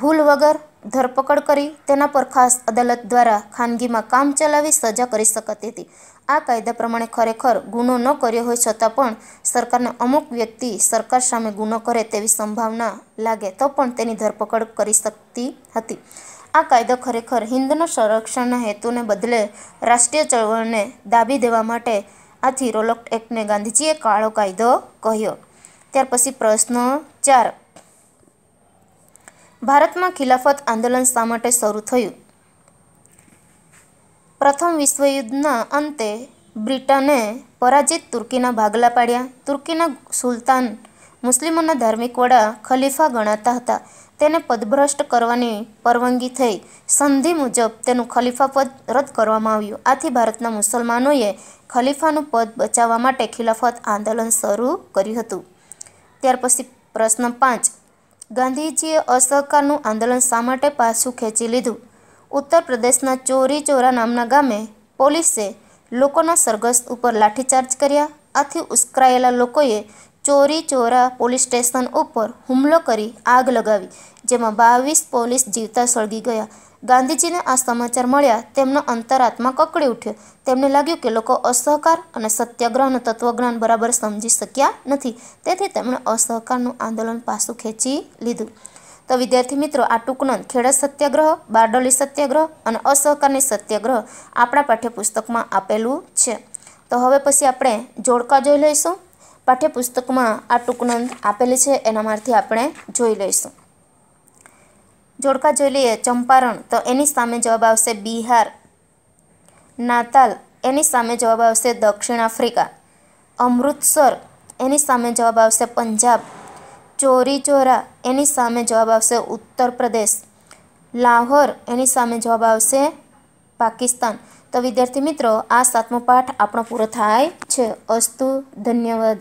ભૂલ વગર ધરપકડ કરી તેના પર ખાસ અદાલત દ્વારા ખાનગીમાં કામ ચલાવી સજા કરી શકતી હતી આ કાયદા પ્રમાણે ખરેખર ગુનો ન કર્યો હોય છતાં પણ સરકારને અમુક વ્યક્તિ સરકાર સામે ગુનો કરે તેવી સંભાવના લાગે તો પણ તેની ધરપકડ કરી શકતી હતી આ કાયદો ખરેખર હિંદના સંરક્ષણના હેતુને બદલે રાષ્ટ્રીય ચળવળને દાબી દેવા માટે આથી રોલોક્ટ એક્ટને ગાંધીજીએ કાળો કાયદો કહ્યો ત્યાર પછી પ્રશ્ન ચાર ભારતમાં ખિલાફત આંદોલન શા માટે શરૂ થયું પ્રથમ વિશ્વયુદ્ધના અંતે બ્રિટને પરાજિત તુર્કીના ભાગલા પાડ્યા તુર્કીના સુલતાન મુસ્લિમોના ધાર્મિક વડા ખલીફા ગણાતા હતા તેને પદભ્રષ્ટ કરવાની પરવાનગી થઈ સંધિ મુજબ તેનું ખલીફા પદ રદ કરવામાં આવ્યું આથી ભારતના મુસલમાનોએ ખલીફાનું પદ બચાવવા માટે ખિલાફત આંદોલન શરૂ કર્યું હતું ત્યાર પછી પ્રશ્ન પાંચ ગાંધીજીએ અસહકારનું આંદોલન શા માટે પાછું ખેંચી લીધું ઉત્તર પ્રદેશના ચોરી ચોરા નામના ગામે પોલીસે લોકોના સરઘસ ઉપર લાઠીચાર્જ કર્યા આથી ઉશ્કરાયેલા લોકોએ ચોરી ચોરા પોલીસ સ્ટેશન ઉપર હુમલો કરી આગ લગાવી જેમાં બાવીસ પોલીસ જીવતા સળગી ગયા ગાંધીજીને આ સમાચાર મળ્યા તેમનો અંતરાત્મા કકડી ઉઠ્યો તેમને લાગ્યું કે લોકો અસહકાર અને સત્યાગ્રહનું તત્વજ્ઞાન બરાબર સમજી શક્યા નથી તેથી તેમણે અસહકારનું આંદોલન પાછું ખેંચી લીધું તો વિદ્યાર્થી મિત્રો આ ટૂંકનોંધ ખેડા સત્યાગ્રહ બારડોલી સત્યાગ્રહ અને અસહકારની સત્યાગ્રહ આપણા પાઠ્યપુસ્તકમાં આપેલું છે તો હવે પછી આપણે જોડકા જોઈ લઈશું પાઠ્યપુસ્તકમાં આ ટૂંકનોંધ આપેલી છે એનામાંથી આપણે જોઈ લઈશું જોડકા જોઈ લઈએ ચંપારણ તો એની સામે જવાબ આવશે બિહાર નાતાલ એની સામે જવાબ આવશે દક્ષિણ આફ્રિકા અમૃતસર એની સામે જવાબ આવશે પંજાબ ચોરી ચોરા એની સામે જવાબ આવશે ઉત્તર પ્રદેશ લાહોર એની સામે જવાબ આવશે પાકિસ્તાન તો વિદ્યાર્થી મિત્રો આ સાતમો પાઠ આપણો પૂરો થાય છે અસ્તુ ધન્યવાદ